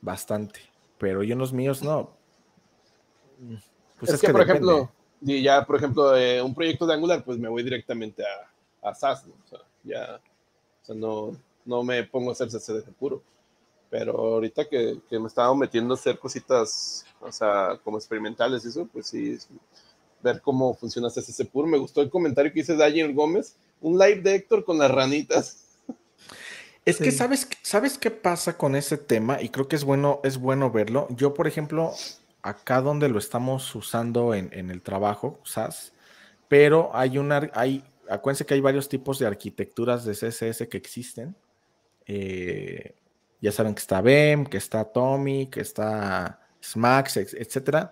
bastante. Pero yo en los míos no. Pues es, que, por ejemplo, ya, por ejemplo, un proyecto de Angular, pues me voy directamente a, a SAS, ¿no? O sea, ya, o sea, no, me pongo a hacer CSS puro. Pero ahorita que, me estaba metiendo a hacer cositas, o sea, como experimentales y eso, pues sí, ver cómo funciona este CSS Pur. Me gustó el comentario que hice Daniel Gómez, un live de Héctor con las ranitas. Es que sabes, sabes qué pasa con ese tema y creo que es bueno, es bueno verlo. Yo, por ejemplo, acá donde lo estamos usando en, en el trabajo, SAS, pero hay una, hay, acuérdense que hay varios tipos de arquitecturas de CSS que existen. Eh, ya saben que está Bem, que está Tommy, que está Smax, etc.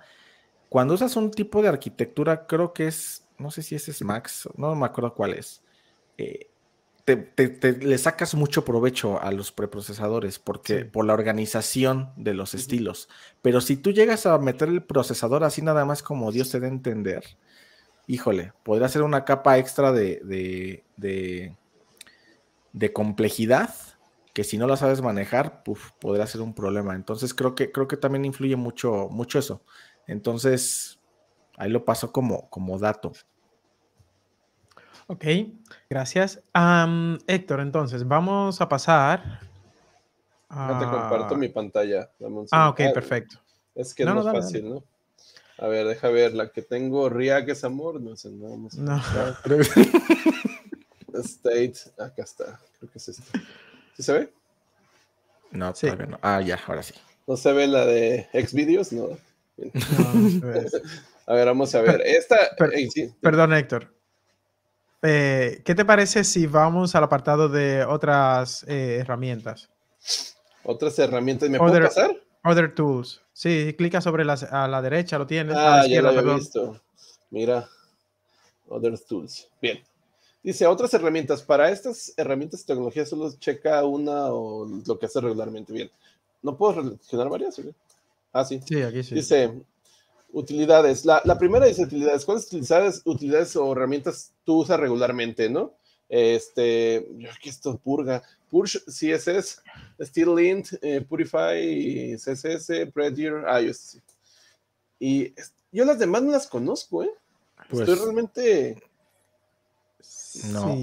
Cuando usas un tipo de arquitectura, creo que es, no sé si es Smax, no me acuerdo cuál es, eh, le sacas mucho provecho a los preprocesadores porque por la organización de los estilos. Pero si tú llegas a meter el procesador así nada más como Dios te dé entender, híjole, podría ser una capa extra de, de, de complejidad que si no la sabes manejar, puf, podría ser un problema. Entonces creo que, creo que también influye mucho, mucho eso. Entonces, ahí lo paso como, como dato. Ok, gracias. Héctor, entonces, vamos a pasar. A... te comparto mi pantalla. Ah, ok, perfecto. Ah, es que no, es fácil, ¿no? A ver, deja ver, la que tengo, Ría, que es amor, no sé, no. Vamos <laughs> a <laughs> State, acá está, creo que es esta se ve? No, sí. Ah, ya, ahora sí. ¿No se ve la de Xvideos? No. <laughs> a ver, vamos a ver. Esta. Perdón, Héctor. Eh, ¿Qué te parece si vamos al apartado de otras eh, herramientas? Otras herramientas, ¿me other, puedo pasar? Other tools. Sí, clica sobre la, a la derecha, lo tienes. Ah, ya lo he visto. Mira, other tools. Bien. Dice, otras herramientas. Para estas herramientas y tecnologías solo checa una o lo que hace regularmente. Bien. ¿No puedo relacionar varias? Ah, sí. Sí, aquí sí. Dice, utilidades. La, primera dice utilidades. ¿Cuáles utilidades, utilidades o herramientas tú usas regularmente, no? Este, yo aquí esto purga. Purge, CSS, Steel Lint, eh, Purify, CSS, Prettier, iOS. Ah, este y yo las demás no las conozco, ¿eh? Pues estoy realmente no.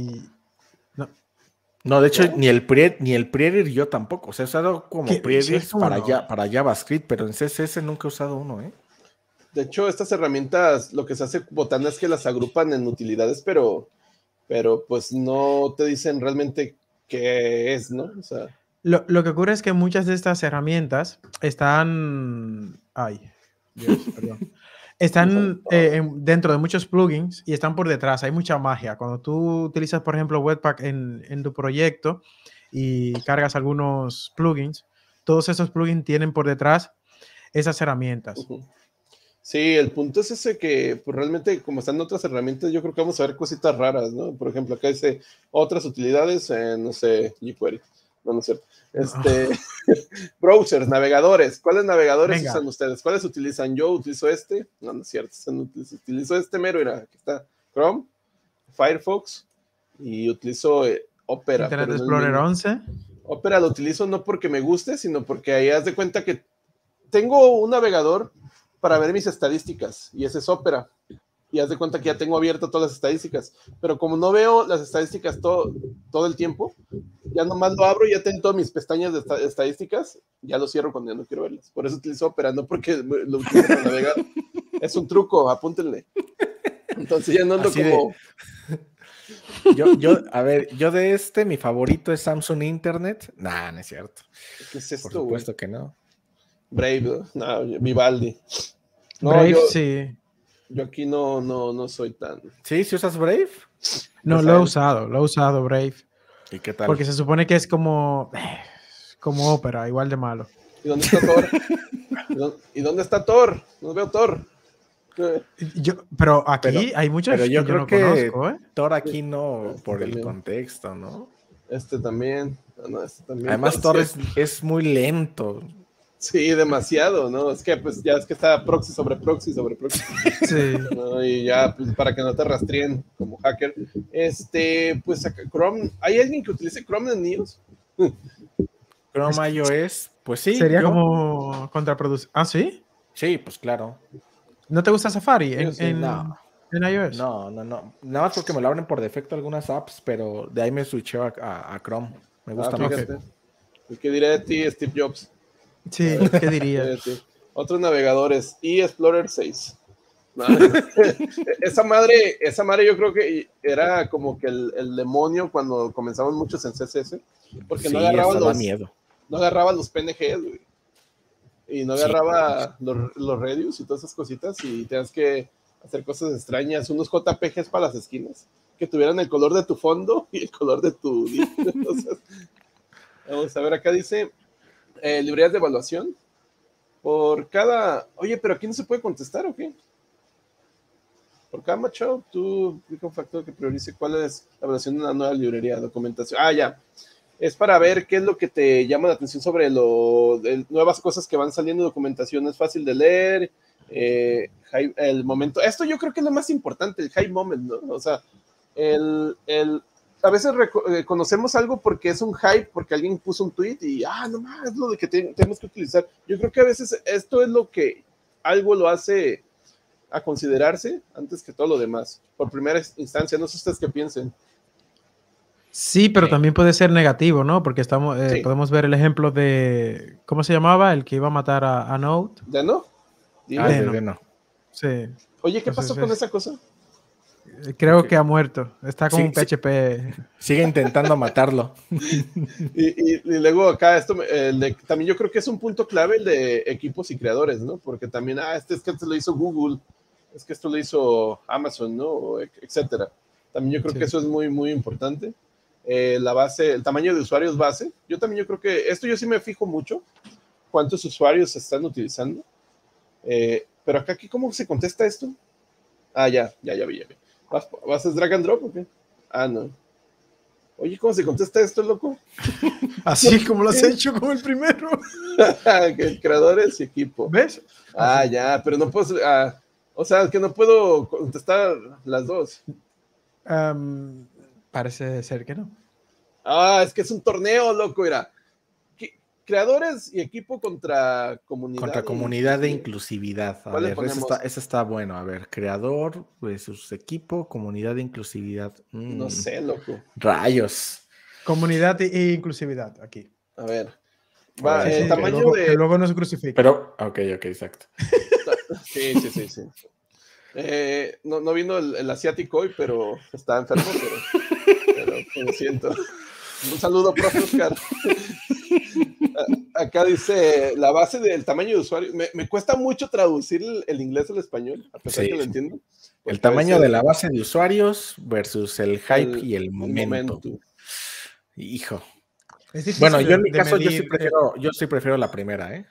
No. de hecho, ni el, Prier, ni el yo tampoco. O sea, he usado como Prierer para, ya, para JavaScript, pero en CSS nunca he usado uno, ¿eh? De hecho, estas herramientas, lo que se hace botana es que las agrupan en utilidades, pero, pero pues no te dicen realmente qué es, ¿no? Lo, lo, que ocurre es que muchas de estas herramientas están. Ay, Dios, perdón. Están eh, dentro de muchos plugins y están por detrás. Hay mucha magia. Cuando tú utilizas, por ejemplo, Webpack en, en tu proyecto y cargas algunos plugins, todos esos plugins tienen por detrás esas herramientas. Sí, el punto es ese que pues, realmente como están otras herramientas, yo creo que vamos a ver cositas raras, ¿no? Por ejemplo, acá dice otras utilidades, no sé, jQuery. No, no es cierto. Este, <laughs> browsers, navegadores. ¿Cuáles navegadores usan ustedes? ¿Cuáles utilizan? Yo utilizo este. No, no es cierto. Este utilizo este mero. Mira, aquí está Chrome, Firefox y utilizo eh, Opera. Internet Explorer 11. Opera lo utilizo no porque me guste, sino porque ahí haz de cuenta que tengo un navegador para ver mis estadísticas y ese es Opera y haz de cuenta que ya tengo abiertas todas las estadísticas. Pero como no veo las estadísticas todo, todo el tiempo, ya nomás lo abro y ya tengo mis pestañas de estadísticas, ya lo cierro cuando ya no quiero verlas. Por eso utilizo Opera, no porque lo utilizo para navegar. <laughs> Es un truco, apúntenle. Entonces ya no ando como... <laughs> Yo, a ver, yo de este, mi favorito es Samsung Internet. Nah, no es cierto. ¿Qué es esto? Por supuesto que no. Brave, no, Vivaldi. Brave, sí. Yo aquí no, no, no soy tan. ¿Sí? ¿Si usas Brave? No, pues lo he usado, lo he usado Brave. ¿Y qué tal? Porque se supone que es como. Eh, como ópera, igual de malo. ¿Y dónde está Thor? <laughs> ¿Y dónde está Thor? No veo Thor. pero aquí hay muchas pero yo que creo no que conozco, ¿eh? Thor aquí no, este por el contexto, ¿no? Este también. Ah, este Además, <laughs> Thor es, muy lento. Sí, demasiado, ¿no? Es que pues ya es que está proxy sobre proxy sobre proxy. Sí. Y ya, pues para que no te rastreen como hacker. Este, pues Chrome, ¿hay alguien que utilice Chrome en iOS? Chrome iOS, pues sí. Sería como contraproducente. Ah, sí. Sí, pues claro. ¿No te gusta Safari? En, iOS? No, no, no. Nada más porque me lo abren por defecto algunas apps, pero de ahí me switché a, Chrome. Me gusta ah, más. ¿Qué diré de ti, Steve Jobs? Sí, ¿qué diría? <laughs> Otros navegadores y Explorer 6. esa madre, esa madre yo creo que era como que el, demonio cuando comenzamos muchos en CSS, porque no agarraba los miedo. no agarraba los PNGs, Y no agarraba los, los radios y todas esas cositas y tenías que hacer cosas extrañas, unos JPGs para las esquinas que tuvieran el color de tu fondo y el color de tu. <laughs> vamos a ver, acá dice eh, librerías de evaluación, por cada. Oye, pero aquí no se puede contestar o qué? Por cada macho, tú aplica un factor que priorice cuál es la evaluación de una nueva librería, de documentación. Ah, ya. Es para ver qué es lo que te llama la atención sobre lo, nuevas cosas que van saliendo, documentación es fácil de leer, eh, el momento. Esto yo creo que es lo más importante, el high moment, ¿no? O sea, el, el, a veces eh, conocemos algo porque es un hype, porque alguien puso un tweet y, ah, no más, es lo de que tenemos que utilizar. Yo creo que a veces esto es lo que algo lo hace a considerarse antes que todo lo demás, por primera instancia. No sé ustedes qué piensen. Sí, pero también puede ser negativo, ¿no? Porque estamos, eh, podemos ver el ejemplo de, ¿cómo se llamaba? El que iba a matar a, Note. ¿Ya no? no. Sí. Oye, ¿qué pasó con esa cosa? Creo que ha muerto. Está con un PHP. sigue intentando matarlo. y, luego acá, esto también yo creo que es un punto clave el de equipos y creadores, ¿no? Porque también, ah, este es que esto lo hizo Google, es que esto lo hizo Amazon, ¿no? Etcétera. También yo creo que eso es muy, muy importante. Eh, la base, el tamaño de usuarios base. Yo también yo creo que esto yo sí me fijo mucho. ¿Cuántos usuarios están utilizando? Eh, pero acá, ¿cómo se contesta esto? Ah, ya, ya, ya vi, ya vi. ¿Vas, ¿Vas, a drag and drop o qué? Ah, no. Oye, ¿cómo se contesta esto, loco? Así <laughs> como lo has hecho con el primero. <laughs> Creadores y equipo. ¿Ves? Ah, ya, pero no puedo. Ah, o sea, que no puedo contestar las dos. parece ser que no. Ah, es que es un torneo, loco, mira creadores y equipo contra comunidad. Contra comunidad de inclusividad. A ver, ese está, bueno. A ver, creador versus equipo, comunidad de inclusividad. No mm. sé, loco. Rayos. Comunidad e inclusividad, aquí. A ver. Va, el tamaño luego, de... luego no se crucifica. Pero, ok, ok, exacto. <laughs> sí, sí, sí, sí. Eh, no, no, vino el, asiático hoy, pero está enfermo, pero, lo siento. Un saludo, profe Oscar acá dice la base del tamaño de usuario. Me, cuesta mucho traducir el, inglés al español, a pesar de que lo entiendo. El tamaño de la base de usuarios versus el hype y el momento. Hijo. bueno, yo en mi caso eh. yo, sí prefiero, la primera, ¿eh?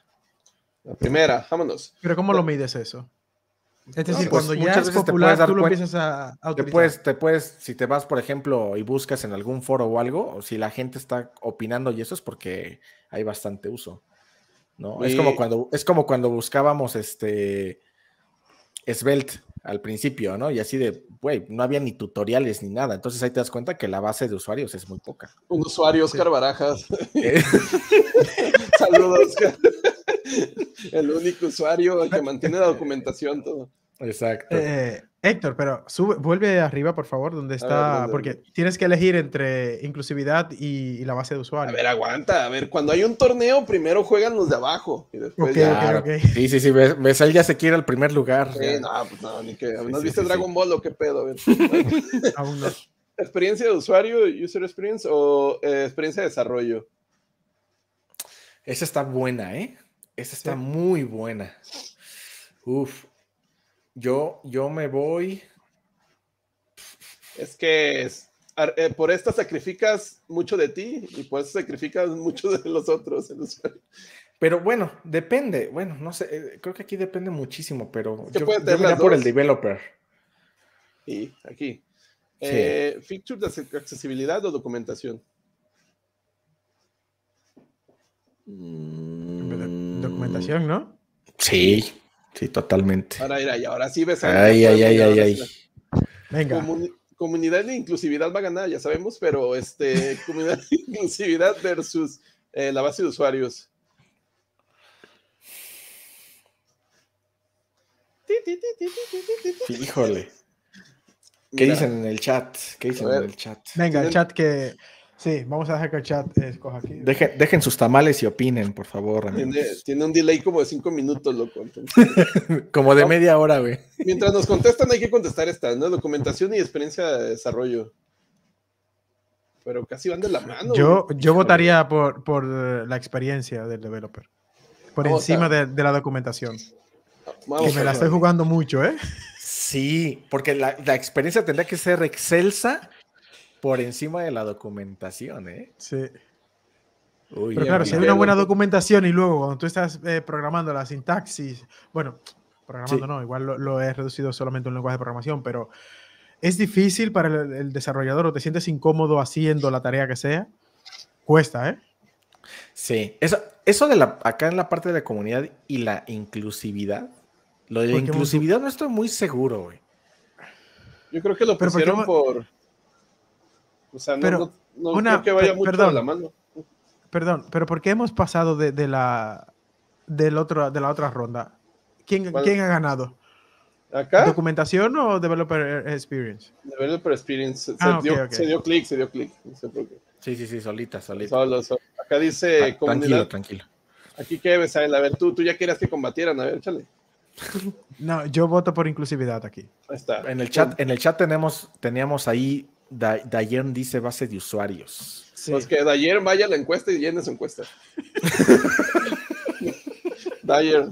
La primera, vámonos. Pero ¿cómo lo mides eso? Es decir, pues, cuando ya es popular, tú lo empiezas a, a puedes, si te vas, por ejemplo, y buscas en algún foro o algo, o si la gente está opinando y eso es porque hay bastante uso. ¿no? Es, como cuando, es como cuando buscábamos este Svelte al principio, ¿no? Y así de, güey, no había ni tutoriales ni nada. Entonces ahí te das cuenta que la base de usuarios es muy poca. Un usuario, Oscar Barajas. <laughs> <laughs> Saludos, Oscar. <laughs> El único usuario que mantiene la documentación, todo. Exacto. Eh, Héctor, pero vuelve arriba, por favor, donde está, porque tienes que elegir entre inclusividad y, la base de usuario. A ver, aguanta, a ver, cuando hay un torneo, primero juegan los de abajo. Y después ya... Sí, sí, sí, ves, ya se quiere al primer lugar. Sí, no, pues no, ni que, ¿no viste Dragon Ball o qué pedo? <laughs> Aún no. ¿Experiencia de usuario, user experience o eh, experiencia de desarrollo? Esa está buena, ¿eh? Esa está muy buena. Uf, yo, me voy. Es que eh, por esta sacrificas mucho de ti y por eso sacrificas mucho de los otros. Pero bueno, depende. Bueno, no sé, eh, creo que aquí depende muchísimo, pero yo, por el developer. Y aquí. Eh, feature de accesibilidad o documentación. Documentación, ¿no? Sí. Sí, totalmente. Ahora, mira, ahora sí ves. Ay, ay, ay, ay, ay. Venga. comunidad de inclusividad va a ganar, ya sabemos, pero este, <laughs> comunidad de inclusividad versus eh, la base de usuarios. Híjole. ¿Qué dicen en el chat? ¿Qué dicen en el chat? Venga, el chat que Sí, vamos a dejar que el chat eh, escoja aquí. Dejen, sus tamales y opinen, por favor. Tiene, un delay como de cinco minutos, loco. <laughs> como de media hora, güey. Mientras nos contestan, hay que contestar esta, ¿no? Documentación y experiencia de desarrollo. Pero casi van de la mano. Yo, yo votaría por, la experiencia del developer. Por encima de, la documentación. que me la estoy jugando mucho, ¿eh? Sí, porque la, la experiencia tendría que ser excelsa por encima de la documentación, ¿eh? Sí. Pero claro, si hay una buena documentación y luego cuando tú estás eh, programando la sintaxis, bueno, programando no, igual lo, he reducido solamente a un lenguaje de programación, pero es difícil para el, desarrollador o te sientes incómodo haciendo la tarea que sea, cuesta, ¿eh? Sí, eso, de la, acá en la parte de la comunidad y la inclusividad, lo de la inclusividad no estoy muy seguro, güey. Yo creo que lo pusieron por... O sea, no, que vaya mucho perdón, la Perdón, pero ¿por qué hemos pasado de, de la, del otro, de la otra ronda? ¿Quién, ¿Quién, ha ganado? ¿Acá? ¿Documentación o Developer Experience? Developer Experience. Se, ah, dio, clic, se dio clic. Sí, sí, sí, solita, solita. Acá dice Tranquilo, tranquilo. Aquí a ver, tú, tú ya querías que combatieran, a ver, échale. No, yo voto por inclusividad aquí. Ahí está. En el chat, en el chat tenemos, teníamos ahí dice base de usuarios. Pues que Dayer vaya a la encuesta y llene su encuesta. <laughs> Dayer.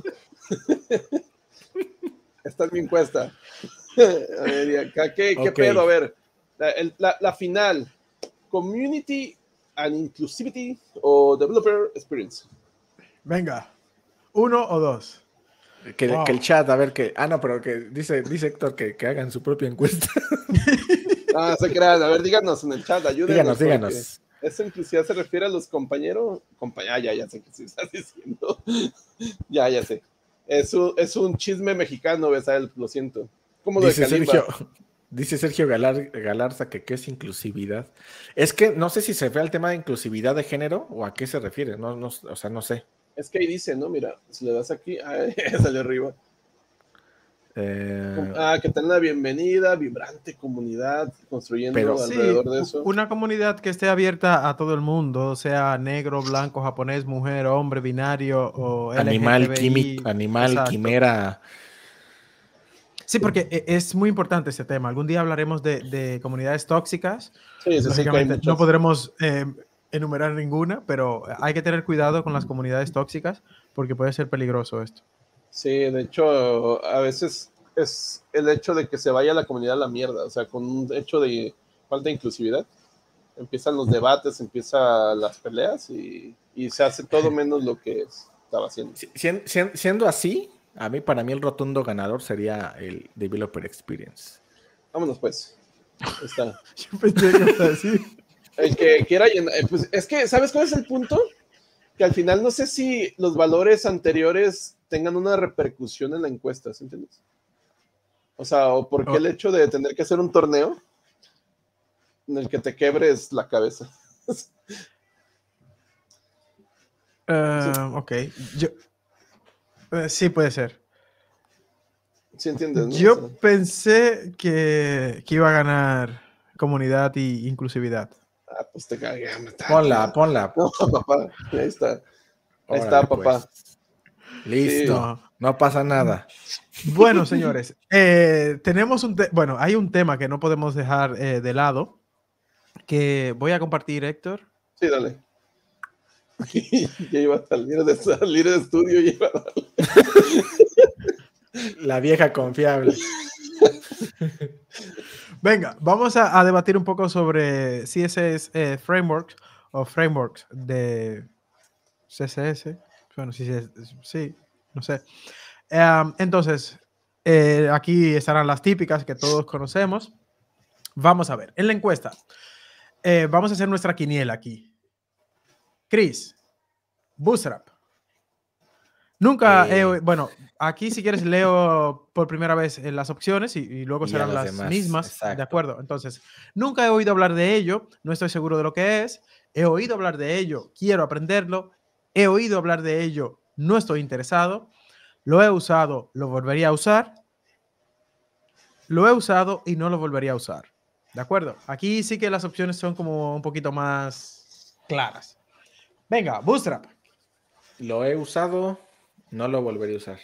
Esta es mi encuesta. A ver, ¿qué, pedo? A ver, la, final. Community and Inclusivity o Developer Experience. Venga, uno o dos. Que, que el chat, a ver que. Ah, no, pero que dice, dice Héctor que, que hagan su propia encuesta. <laughs> Ah, se crean. A ver, díganos en el chat, ayúdenos. Díganos, díganos. Eso inclusive se refiere a los compañeros. Compañ ya, ya sé qué se estás <laughs> diciendo. ya, ya sé. Es un, es un chisme mexicano, lo siento. ¿Cómo lo dice Sergio, <laughs> dice Sergio Galar, Galarza que qué es inclusividad. Es que no sé si se ve al tema de inclusividad de género o a qué se refiere. No, no, o sea, no sé. Es que ahí dice, ¿no? Mira, si le das aquí, <laughs> ay, sale arriba. Eh, ah, que tenga bienvenida, vibrante comunidad, construyendo alrededor de eso. Una comunidad que esté abierta a todo el mundo, sea negro, blanco, japonés, mujer, hombre, binario o animal, químico, animal, quimera. Sí, porque e, es muy importante este tema. Algún día hablaremos de, comunidades tóxicas. Sí, no podremos eh, enumerar ninguna, pero hay que tener cuidado con las comunidades tóxicas porque puede ser peligroso esto. Sí, de hecho, a veces es el hecho de que se vaya la comunidad a la mierda, o sea, con un hecho de falta de inclusividad. Empiezan los debates, empiezan las peleas y, se hace todo menos lo que estaba haciendo. Siendo así, a mí, para mí, el rotundo ganador sería el Developer Experience. Vámonos, pues. <laughs> Yo pensé que así. El que quiera llenar. Pues, es que, ¿sabes cuál es el punto? que al final no sé si los valores anteriores tengan una repercusión en la encuesta, ¿sí entiendes? O sea, o por qué el hecho de tener que hacer un torneo en el que te quebres la cabeza. <laughs> Eh, ok, yo... Eh, sí, puede ser. Sí, entiendes. Yo pensé que, que iba a ganar comunidad e inclusividad. Ah, pues te cagué. Ponla, ponla. <laughs> ahí está. Ahí está, papá. Pues. Listo, no pasa nada. Bueno, <laughs> señores, eh, tenemos un, bueno, hay un tema que no podemos dejar eh, de lado, que voy a compartir, Héctor. Sí, dale. <laughs> ya iba a salir de salir de estudio y iba a darle. La vieja confiable. Venga, vamos a, debatir un poco sobre CSS eh, frameworks o frameworks de CSS. Bueno, sí, no sé. entonces, eh, aquí estarán las típicas que todos conocemos. Vamos a ver, en la encuesta, eh, vamos a hacer nuestra quiniela aquí. Chris, Bootstrap, Nunca, eh, eh, bueno, aquí si quieres leo por primera vez eh, las opciones y, luego serán las mismas, ¿de acuerdo? Entonces, nunca he oído hablar de ello, no estoy seguro de lo que es, he oído hablar de ello, quiero aprenderlo, he oído hablar de ello, no estoy interesado, lo he usado, lo volvería a usar, lo he usado y no lo volvería a usar, ¿de acuerdo? Aquí sí que las opciones son como un poquito más claras. Venga, Bootstrap. Lo he usado, no lo volvería a usar.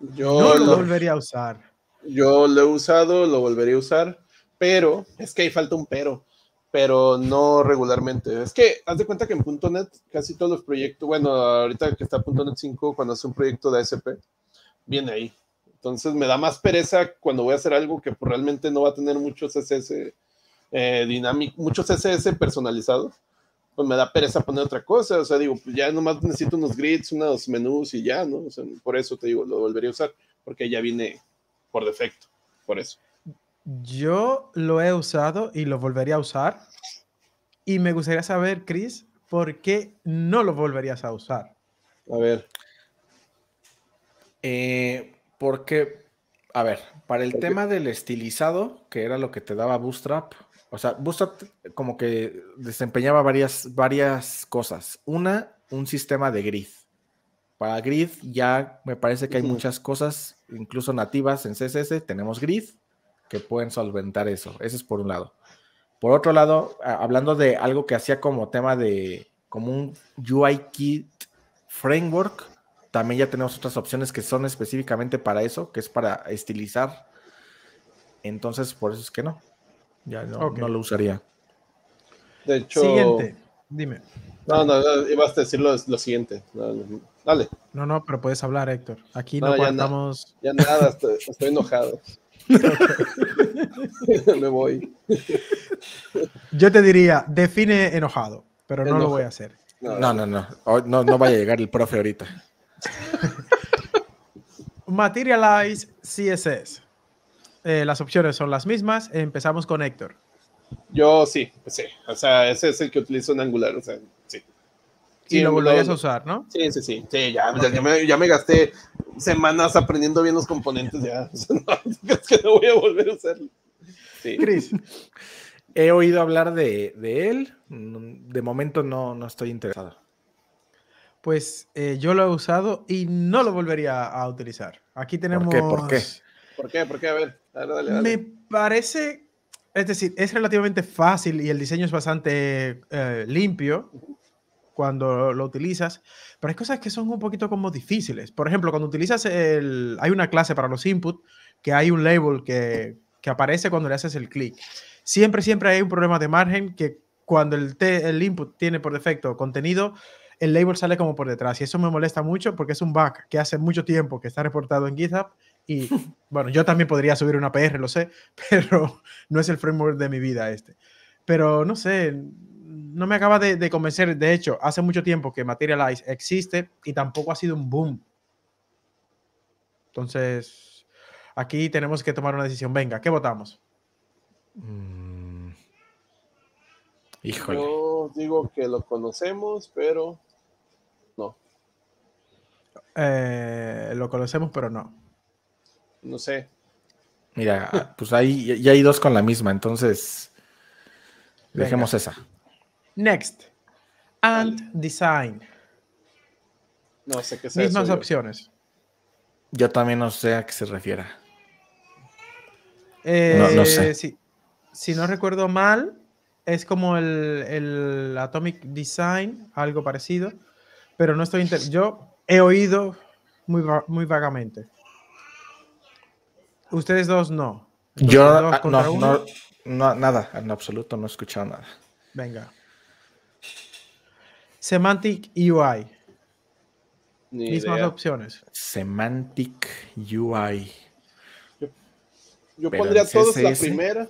Yo no lo, volvería a usar. Yo lo he usado, lo volvería a usar, pero es que ahí falta un pero, pero no regularmente. Es que haz de cuenta que en .NET casi todos los proyectos, bueno, ahorita que está .NET 5, cuando hace un proyecto de ASP, viene ahí. Entonces me da más pereza cuando voy a hacer algo que pues, realmente no va a tener muchos CSS eh, CSS pues me da pereza poner otra cosa, o sea, digo, pues ya nomás necesito unos grids, unos menús y ya, ¿no? O sea, por eso te digo, lo volvería a usar, porque ya viene por defecto, por eso. Yo lo he usado y lo volvería a usar. Y me gustaría saber, Chris, ¿por qué no lo volverías a usar? A ver. Eh, porque, a ver, para el tema del estilizado, que era lo que te daba Bootstrap, o sea, Bootstrap como que desempeñaba varias, varias cosas. Una, un sistema de grid. Para grid ya me parece que hay muchas cosas, incluso nativas en CSS, tenemos grid que pueden solventar eso. Ese es por un lado. Por otro lado, hablando de algo que hacía como tema de, como un Kit framework, también ya tenemos otras opciones que son específicamente para eso, que es para estilizar. Entonces, por eso es que no. Ya no, no lo usaría. De hecho. Siguiente, dime. No, no, ibas a decir lo, lo siguiente. Dale. No, no, pero puedes hablar, Héctor. Aquí no, andamos. Ya, nada, estoy, enojado. <laughs> Me voy. Yo te diría, define enojado, pero no lo voy a hacer. no. No, no, no vaya a llegar el profe ahorita. <laughs> Materialize CSS. Eh, las opciones son las mismas. Empezamos con Héctor. Yo sí, sí. O sea, ese es el que utilizo en Angular. O sea, sí. y lo volverías a usar, ¿no? Sí, sí, sí. ya, ya, me, gasté semanas aprendiendo bien los componentes. Ya. <laughs> O <laughs> es que no voy a volver a usarlo. Sí. <laughs> He oído hablar de, él. De momento no, no estoy interesado. Pues eh, yo lo he usado y no lo volvería a utilizar. Aquí tenemos. ¿Por ¿Por qué? ¿Por qué? ¿Por qué? A ver. Me parece, es decir, es relativamente fácil y el diseño es bastante eh, limpio cuando lo utilizas, pero hay cosas que son un poquito como difíciles. Por ejemplo, cuando utilizas el, hay una clase para los inputs que hay un label que, que aparece cuando le haces el clic. Siempre, siempre hay un problema de margen que cuando el, el input tiene por defecto contenido, el label sale como por detrás. Y eso me molesta mucho porque es un bug que hace mucho tiempo que está reportado en GitHub y bueno, yo también podría subir una PR, lo sé, <laughs> pero no es el framework de mi vida este. Pero no sé, no me acaba de, convencer. De hecho, hace mucho tiempo que Materialize existe y tampoco ha sido un boom. Entonces, aquí tenemos que tomar una decisión. Venga, ¿qué votamos? Mm. Yo digo que lo conocemos, pero no. Eh, lo conocemos, pero no no sé. Mira, pues ahí ya hay dos con la misma, entonces dejemos esa. Next. and Design. No sé qué es Mismas opciones. Yo. también no sé a qué se refiera. Eh, no, sé. Si, si, no recuerdo mal, es como el, Atomic Design, algo parecido, pero no estoy... Yo he oído muy, muy vagamente. Ustedes dos no. Yo ah, no, no, nada, en absoluto, no he escuchado nada. Venga. Semantic UI. Ni Mismas opciones. Semantic UI. Yo, pondría todos la primera.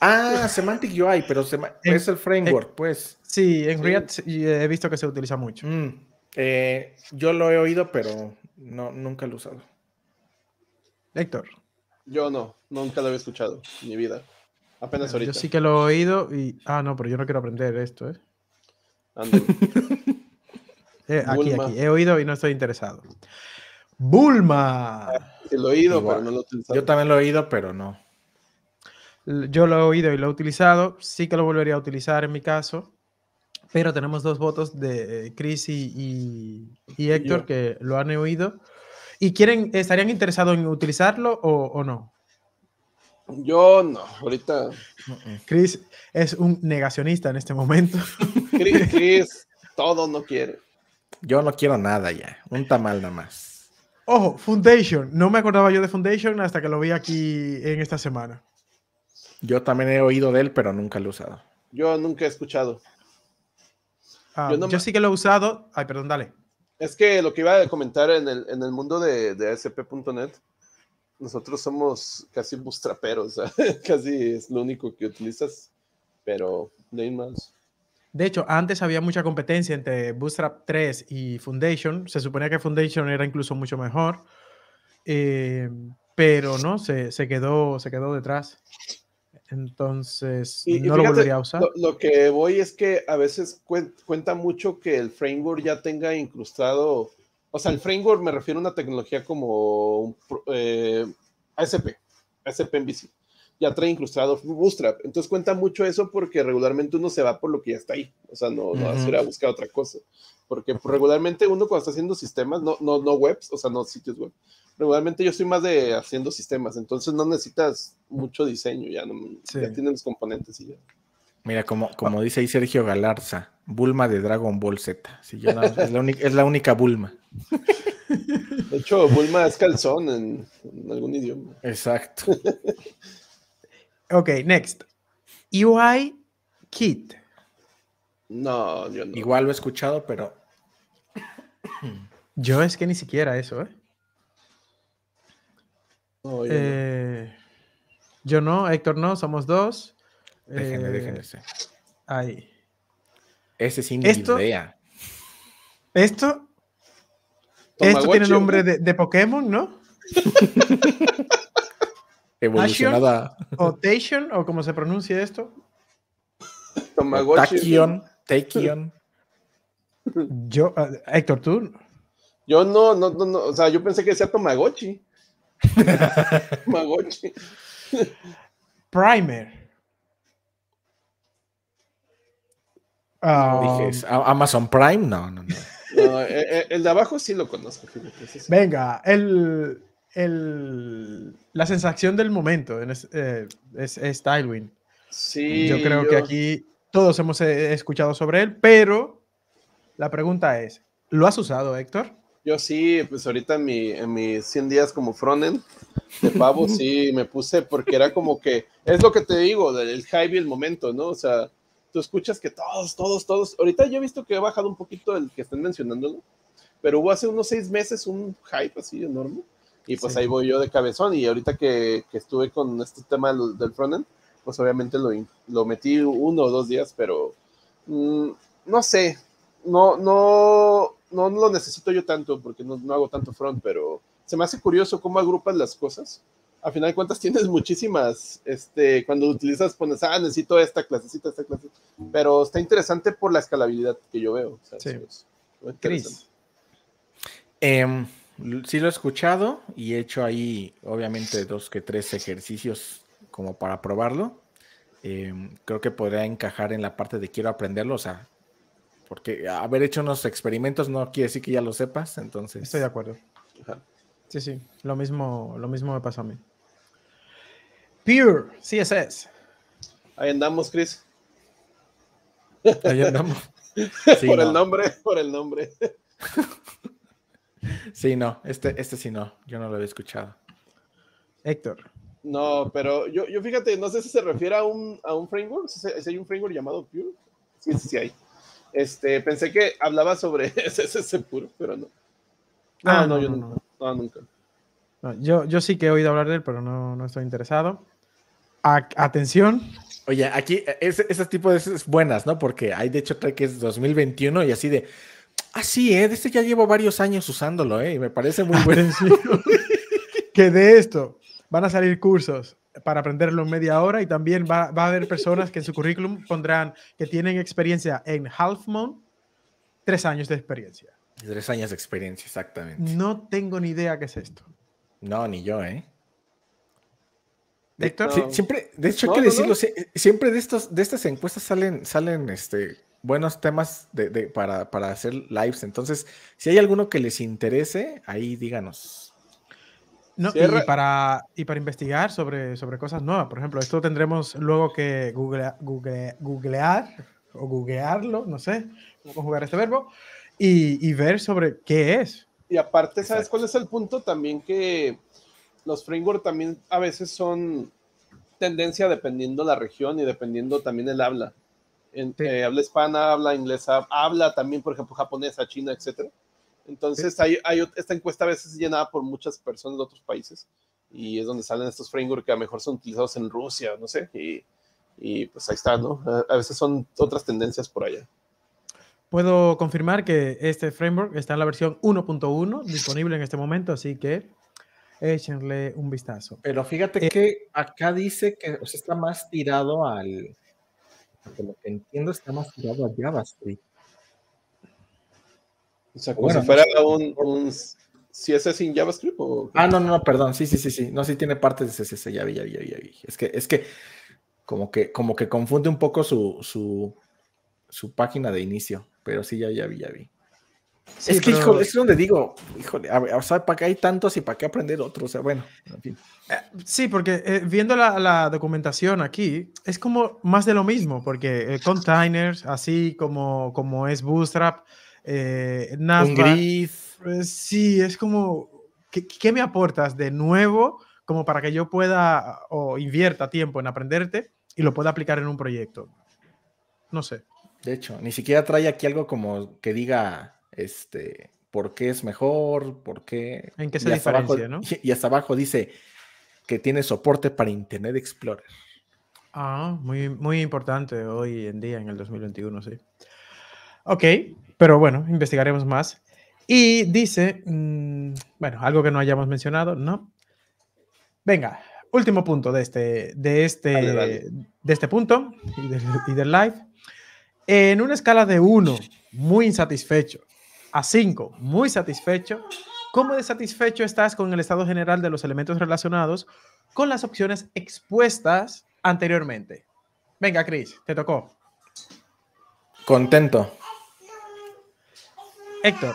Ah, Semantic UI, pero es el framework, pues. Sí, en React he visto que se utiliza mucho. Mm, eh, yo lo he oído, pero no, nunca lo he usado. Héctor. Yo no, nunca lo había escuchado, en mi vida. Apenas ahorita. Yo sí que lo he oído y. Ah, no, pero yo no quiero aprender esto, ¿eh? <laughs> eh aquí, aquí. He oído y no estoy interesado. Bulma. lo he oído, pero no lo he utilizado. Yo también lo he oído, pero no. Yo lo he oído y lo he utilizado. Sí que lo volvería a utilizar en mi caso. Pero tenemos dos votos de eh, Chris y, y, Héctor que lo han oído ¿Y quieren, estarían interesados en utilizarlo o, no? Yo no, ahorita. Chris es un negacionista en este momento. <laughs> Chris, Chris, todo no quiere. Yo no quiero nada ya, un tamal nada más. Ojo, Foundation, no me acordaba yo de Foundation hasta que lo vi aquí en esta semana. Yo también he oído de él, pero nunca lo he usado. Yo nunca he escuchado. Ah, yo, sí que lo he usado. Ay, perdón, dale. Es que lo que iba a comentar en el, mundo de, de ASP.net, nosotros somos casi bootstraperos, <laughs> casi es lo único que utilizas, pero hay más. De hecho, antes había mucha competencia entre Bootstrap 3 y Foundation. Se suponía que Foundation era incluso mucho mejor. Eh, pero no, se, quedó, se quedó detrás. Entonces, no lo volvería usar. Lo, que voy es que a veces cuenta mucho que el framework ya tenga incrustado, o sea, el framework me refiero a una tecnología como eh, ASP, ASP MVC, ya trae incrustado Bootstrap. Entonces cuenta mucho eso porque regularmente uno se va por lo que ya está ahí, o sea, no, va a buscar otra cosa. Porque regularmente uno cuando está haciendo sistemas, no, no, no webs, o sea, no sitios web, regularmente yo estoy más de haciendo sistemas, entonces no necesitas mucho diseño, ya, no, los componentes y Mira, como, como dice ahí Sergio Galarza, Bulma de Dragon Ball Z. es, la única, Bulma. <laughs> De hecho, Bulma es calzón en, algún idioma. Exacto. <laughs> ok, next. UI Kit. No, no. Igual lo he escuchado, pero. yo es que ni siquiera eso, ¿eh? Eh, yo, no. Héctor no, somos dos. Déjenme, eh, déjenme. Ahí. Ese sin esto, idea. Esto. esto tiene nombre de, de Pokémon, ¿no? <laughs> Evolucionada. o Tation, o como se pronuncia esto. Tomagotchi Takion. Yo, ah, Héctor, tú. Yo no, no, no, o sea, yo pensé que sea Tomagotchi. <laughs> Primer. Um, Amazon Prime, no, no, no. Eh, eh, el, de abajo sí lo conozco. Venga, la sensación del momento es, eh, Sí, yo creo que aquí todos hemos escuchado sobre él, pero la pregunta es, ¿lo has usado, Héctor? Yo sí, pues ahorita en, mi, en mis 100 días como frontend de pavo, sí me puse porque era como que, es lo que te digo, del hype y el momento, ¿no? O sea, tú escuchas que todos, todos, todos, ahorita yo he visto que ha bajado un poquito el que están mencionándolo, pero hubo hace unos seis meses un hype así enorme y pues ahí voy yo de cabezón y ahorita que, que estuve con este tema del, del frontend, pues obviamente lo, metí uno o dos días, pero mm, no sé, no, no no lo necesito yo tanto porque no, hago tanto front, pero se me hace curioso cómo agrupas las cosas. A final de cuentas <laughs> tienes muchísimas, este, cuando utilizas pones, ah, necesito esta clasecita, esta clase, pero está interesante por la escalabilidad que yo veo. sí. Em, sí lo he escuchado y he hecho ahí, obviamente, dos que tres ejercicios como para probarlo. Em, creo que podría encajar en la parte de quiero aprenderlo, o sea, porque haber hecho unos experimentos no quiere decir que ya lo sepas, entonces. Estoy de acuerdo. Sí, sí, lo mismo, lo mismo me pasó a mí. Pure CSS. Ahí andamos, Chris. Ahí andamos. <laughs> por el nombre, por el nombre. <laughs> Sí, no, este, este sí no, yo no lo había escuchado. Héctor. No, pero yo, yo fíjate, no sé si se refiere a un, a un framework, si hay un framework llamado Pure. sí, sí hay. Este, pensé que hablaba sobre <laughs> ese, puro, pero no. Ah, ah no, yo no, nunca. Yo, sí que he oído hablar de él, pero no, estoy interesado. atención. Oye, aquí es, esos tipo de es buenas, ¿no? Porque hay de hecho trae que es 2021 y así de. Ah, sí, ¿eh? este ya llevo varios años usándolo, ¿eh? Y me parece muy bueno. <laughs> <laughs> que de esto van a salir cursos para aprenderlo en media hora y también va, a haber personas que en su currículum pondrán que tienen experiencia en Half Moon, tres años de experiencia. Tres años de experiencia, exactamente. No tengo ni idea qué es esto. No, ni yo, ¿eh? De, siempre, de hecho, hay que decirlo, siempre de, estos, de estas encuestas salen, salen este, buenos temas para, para hacer lives. Entonces, si hay alguno que les interese, ahí díganos y, para, y para investigar sobre, sobre cosas nuevas. Por ejemplo, esto tendremos luego que google, google, googlear o googlearlo, no sé cómo conjugar este verbo, y, y ver sobre qué es. Y aparte, ¿sabes cuál es el punto? También que los frameworks también a veces son tendencia dependiendo la región y dependiendo también el habla. Eh, habla hispana, habla inglesa, habla también, por ejemplo, japonesa, china, etcétera. Entonces, hay, hay, esta encuesta a veces es llenada por muchas personas de otros países y es donde salen estos frameworks que a lo mejor son utilizados en Rusia, no sé, y, pues ahí está, ¿no? A veces son otras tendencias por allá. Puedo confirmar que este framework está en la versión 1.1 disponible en este momento, así que échenle un vistazo. Pero fíjate eh, que acá dice que está más tirado al, lo que entiendo, está más tirado a JavaScript. O sea, como si fuera un, un CSS sin JavaScript Ah, no, no, perdón. Sí, sí, sí, sí. No, sí tiene partes de CSS. Ya vi, ya vi, ya vi, ya vi. Es que, es que como que, como que confunde un poco su, su, su página de inicio. Pero sí, ya, ya vi, ya vi. es que, es donde digo, híjole, para qué hay tantos y para qué aprender otros, o sea, bueno, en fin. Eh, sí, porque eh, viendo la, documentación aquí, es como más de lo mismo, porque eh, containers, así como, como es Bootstrap, eh, un gris. Eh, sí, es como, ¿qué, me aportas de nuevo como para que yo pueda o invierta tiempo en aprenderte y lo pueda aplicar en un proyecto? No sé. De hecho, ni siquiera trae aquí algo como que diga, este, por qué es mejor, por qué... ¿En qué se y diferencia, no? <laughs> Y hasta abajo dice que tiene soporte para Internet Explorer. Ah, muy, muy importante hoy en día, en el 2021, sí. Ok, pero bueno, investigaremos más. Y dice, mm, bueno, algo que no hayamos mencionado, ¿no? Venga, último punto de este, de este, De este punto y, y del, live. En una escala de 1, muy insatisfecho, a 5, muy satisfecho, ¿cómo de satisfecho estás con el estado general de los elementos relacionados con las opciones expuestas anteriormente? Venga, Chris, te tocó. Contento. Héctor.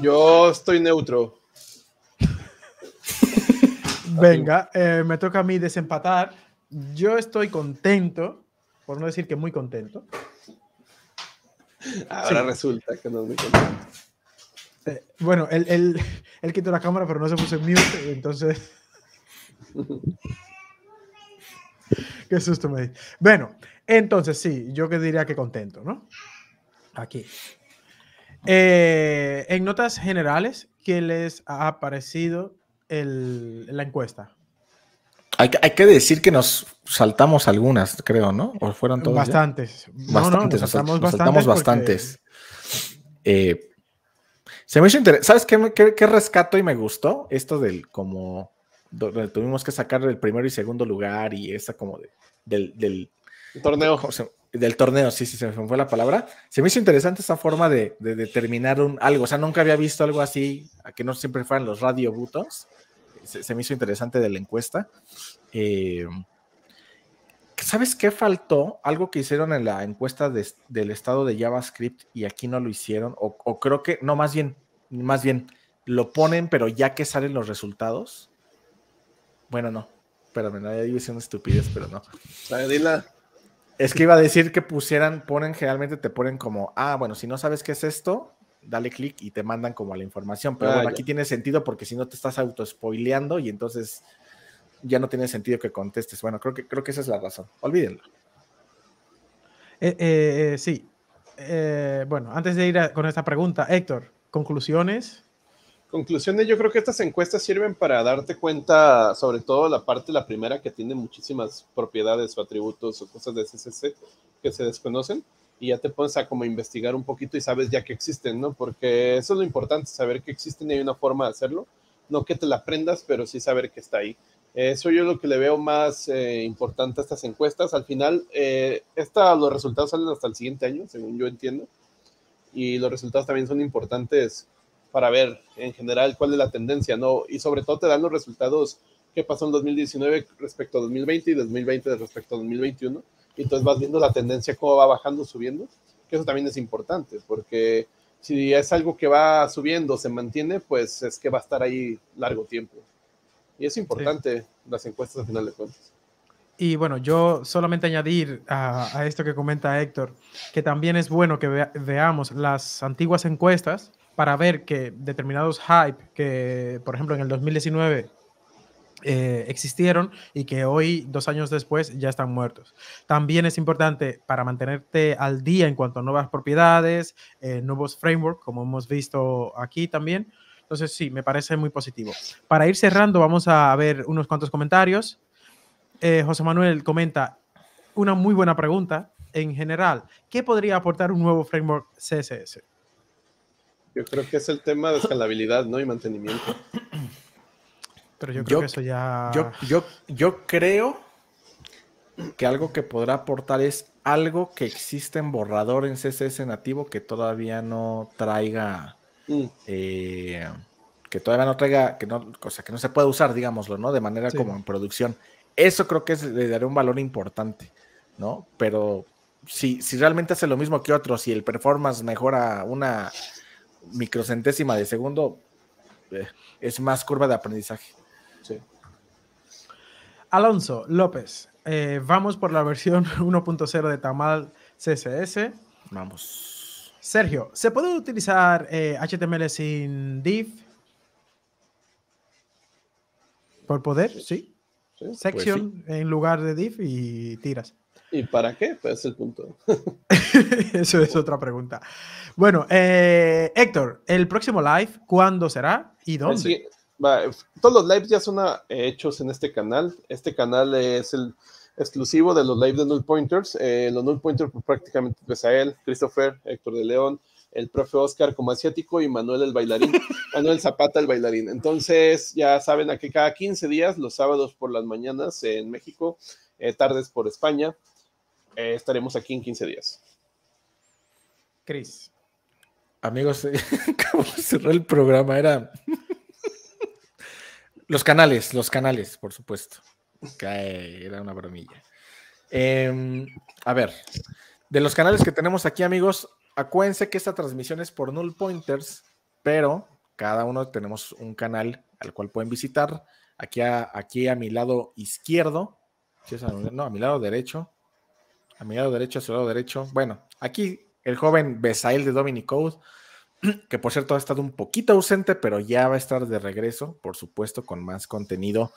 Yo estoy neutro. <laughs> Venga, eh, me toca a mí desempatar. Yo estoy contento, por no decir que muy contento. Ahora resulta que no es muy contento. Eh, bueno, él, quitó la cámara, pero no se puso en mute, entonces. <laughs> Qué susto me di. Bueno, entonces sí, yo que diría que contento, ¿no? Aquí. Eh, en notas generales, ¿qué les ha parecido la encuesta? Hay, que decir que nos saltamos algunas, creo, ¿no? ¿O fueron Bastantes. Bastantes, nos, saltamos bastantes. Eh, se me hizo interesante. ¿Sabes qué, rescato y me gustó? Esto del como donde tuvimos que sacar el primero y segundo lugar y esa como del, torneo del torneo, sí, sí, se me fue la palabra. Se me hizo interesante esa forma de, determinar un, algo. O sea, nunca había visto algo así, a que no siempre fueran los radio Se, me hizo interesante de la encuesta. Eh, ¿Sabes qué faltó? Algo que hicieron en la encuesta del estado de JavaScript y aquí no lo hicieron. O, creo que, no, más bien, más bien, lo ponen, pero ya que salen los resultados. Bueno, no. Espérame, no, había división una estupidez, pero no. Dila. Es que iba a decir que pusieran, ponen, generalmente te ponen como, ah, bueno, si no sabes qué es esto, dale clic y te mandan como a la información. Pero ah, bueno, aquí tiene sentido porque si no te estás auto-spoileando y entonces ya no tiene sentido que contestes. Bueno, creo que, creo que esa es la razón. Olvídenlo. Eh, eh, eh, sí. bueno, antes de ir con esta pregunta, Héctor, conclusiones. Conclusiones, yo creo que estas encuestas sirven para darte cuenta, sobre todo la parte, la primera, que tiene muchísimas propiedades o atributos o cosas de CCC que se desconocen y ya te pones a como investigar un poquito y sabes ya que existen, ¿no? Porque eso es lo importante, saber que existen y hay una forma de hacerlo, no que te la aprendas, pero sí saber que está ahí. Eso yo lo que le veo más eh, importante a estas encuestas. Al final, eh, los resultados salen hasta el siguiente año, según yo entiendo, y los resultados también son importantes para ver en general cuál es la tendencia, ¿no? Y sobre todo te dan los resultados que pasó en 2019 respecto a 2020 y 2020 respecto a 2021. Y entonces vas viendo la tendencia, cómo va bajando, subiendo, que eso también es importante, porque si es algo que va subiendo, se mantiene, pues es que va a estar ahí largo tiempo. Y es importante las encuestas al final de cuentas. Y bueno, yo solamente añadir a, esto que comenta Héctor, que también es bueno que veamos las antiguas encuestas para ver que determinados hype que, por ejemplo, en el 2019 eh, existieron y que hoy, dos años después, ya están muertos. También es importante para mantenerte al día en cuanto a nuevas propiedades, eh, nuevos frameworks, como hemos visto aquí también. Entonces, sí, me parece muy positivo. Para ir cerrando, vamos a ver unos cuantos comentarios. Eh, José Manuel comenta una muy buena pregunta. En general, ¿qué podría aportar un nuevo framework CSS? Yo creo que es el tema de escalabilidad, ¿no? Y mantenimiento. Pero yo creo que eso ya. Yo, yo, creo que algo que podrá aportar es algo que existe en borrador en CSS nativo que todavía no traiga. Mm. Eh, que todavía no traiga, que no, o sea, que no se puede usar, digámoslo, ¿no? De manera como en producción. Eso creo que le daré un valor importante, ¿no? Pero si, si realmente hace lo mismo que otros, y el performance mejora una microcentésima de segundo eh, es más curva de aprendizaje. Sí. Alonso López, eh, vamos por la versión 1.0 <laughs> de Tamal CSS. Vamos. Sergio, ¿se puede utilizar HTML eh, sin div? Por poder, sí. Section pues en lugar de div y tiras. ¿Y para qué? Pues es el punto. <laughs> Eso es otra pregunta. Bueno, eh, Héctor, el próximo live, ¿cuándo será y dónde? todos los lives ya son ah, hechos en este canal. Este canal es el exclusivo de los lives de Null Pointers. Eh, los Null Pointers pues, prácticamente pues a él, Christopher, Héctor de León, el profe Oscar como asiático y Manuel el bailarín, <laughs> Manuel Zapata el bailarín. Entonces ya saben a que cada 15 días, los sábados por las mañanas en México, eh, tardes por España, eh, estaremos aquí en 15 días. Cris. Amigos, <laughs> acabo de cerrar el programa. Era. los canales, los canales, por supuesto. Eh, era una bromilla. Em, a ver, de los canales que tenemos aquí, amigos, acuérdense que esta transmisión es por Null Pointers, pero cada uno tenemos un canal al cual pueden visitar. Aquí aquí a mi lado izquierdo, no, a mi lado derecho, a mi lado derecho, a su lado derecho. Bueno, aquí el joven Besael de Dominic <clears throat> que por cierto ha estado un poquito ausente, pero ya va a estar de regreso, por supuesto, con más contenido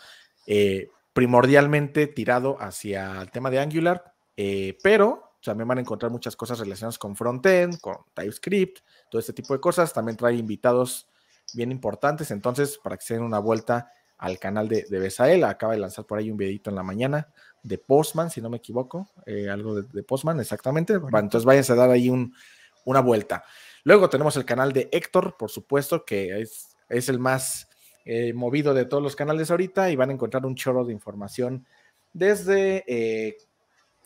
eh, primordialmente tirado hacia el tema de Angular, eh, pero también van a encontrar muchas cosas relacionadas con frontend, con TypeScript, todo este tipo de cosas. También trae invitados bien importantes, entonces para que se den una vuelta al canal de, de Besael, acaba de lanzar por ahí un videito en la mañana de Postman, si no me equivoco, eh, algo de, Postman, exactamente. entonces vayas a dar ahí un, una vuelta. Luego tenemos el canal de Héctor, por supuesto, que es, es el más eh, movido de todos los canales ahorita y van a encontrar un chorro de información desde eh,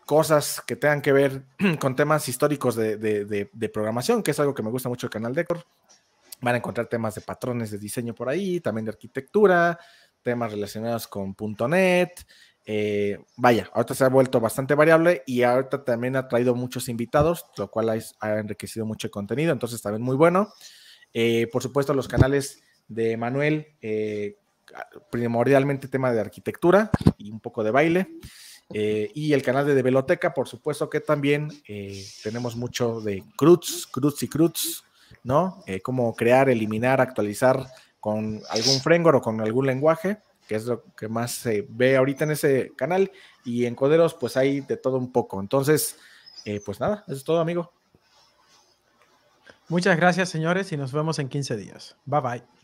cosas que tengan que ver <clears throat> con temas históricos de, programación, que es algo que me gusta mucho el canal de Héctor. Van a encontrar temas de patrones de diseño por ahí, también de arquitectura, temas relacionados con .NET, eh, vaya, ahorita se ha vuelto bastante variable y ahorita también ha traído muchos invitados, lo cual ha, enriquecido mucho el contenido, entonces también muy bueno. Eh, por supuesto, los canales de Manuel, eh, primordialmente tema de arquitectura y un poco de baile. y el canal de Develoteca, por supuesto que también tenemos mucho de cruz cruz y cruz ¿no? cómo crear, eliminar, actualizar con algún framework o con algún lenguaje que es lo que más se ve ahorita en ese canal. Y en Coderos, pues hay de todo un poco. Entonces, eh, pues nada, eso es todo, amigo. Muchas gracias, señores, y nos vemos en 15 días. Bye bye.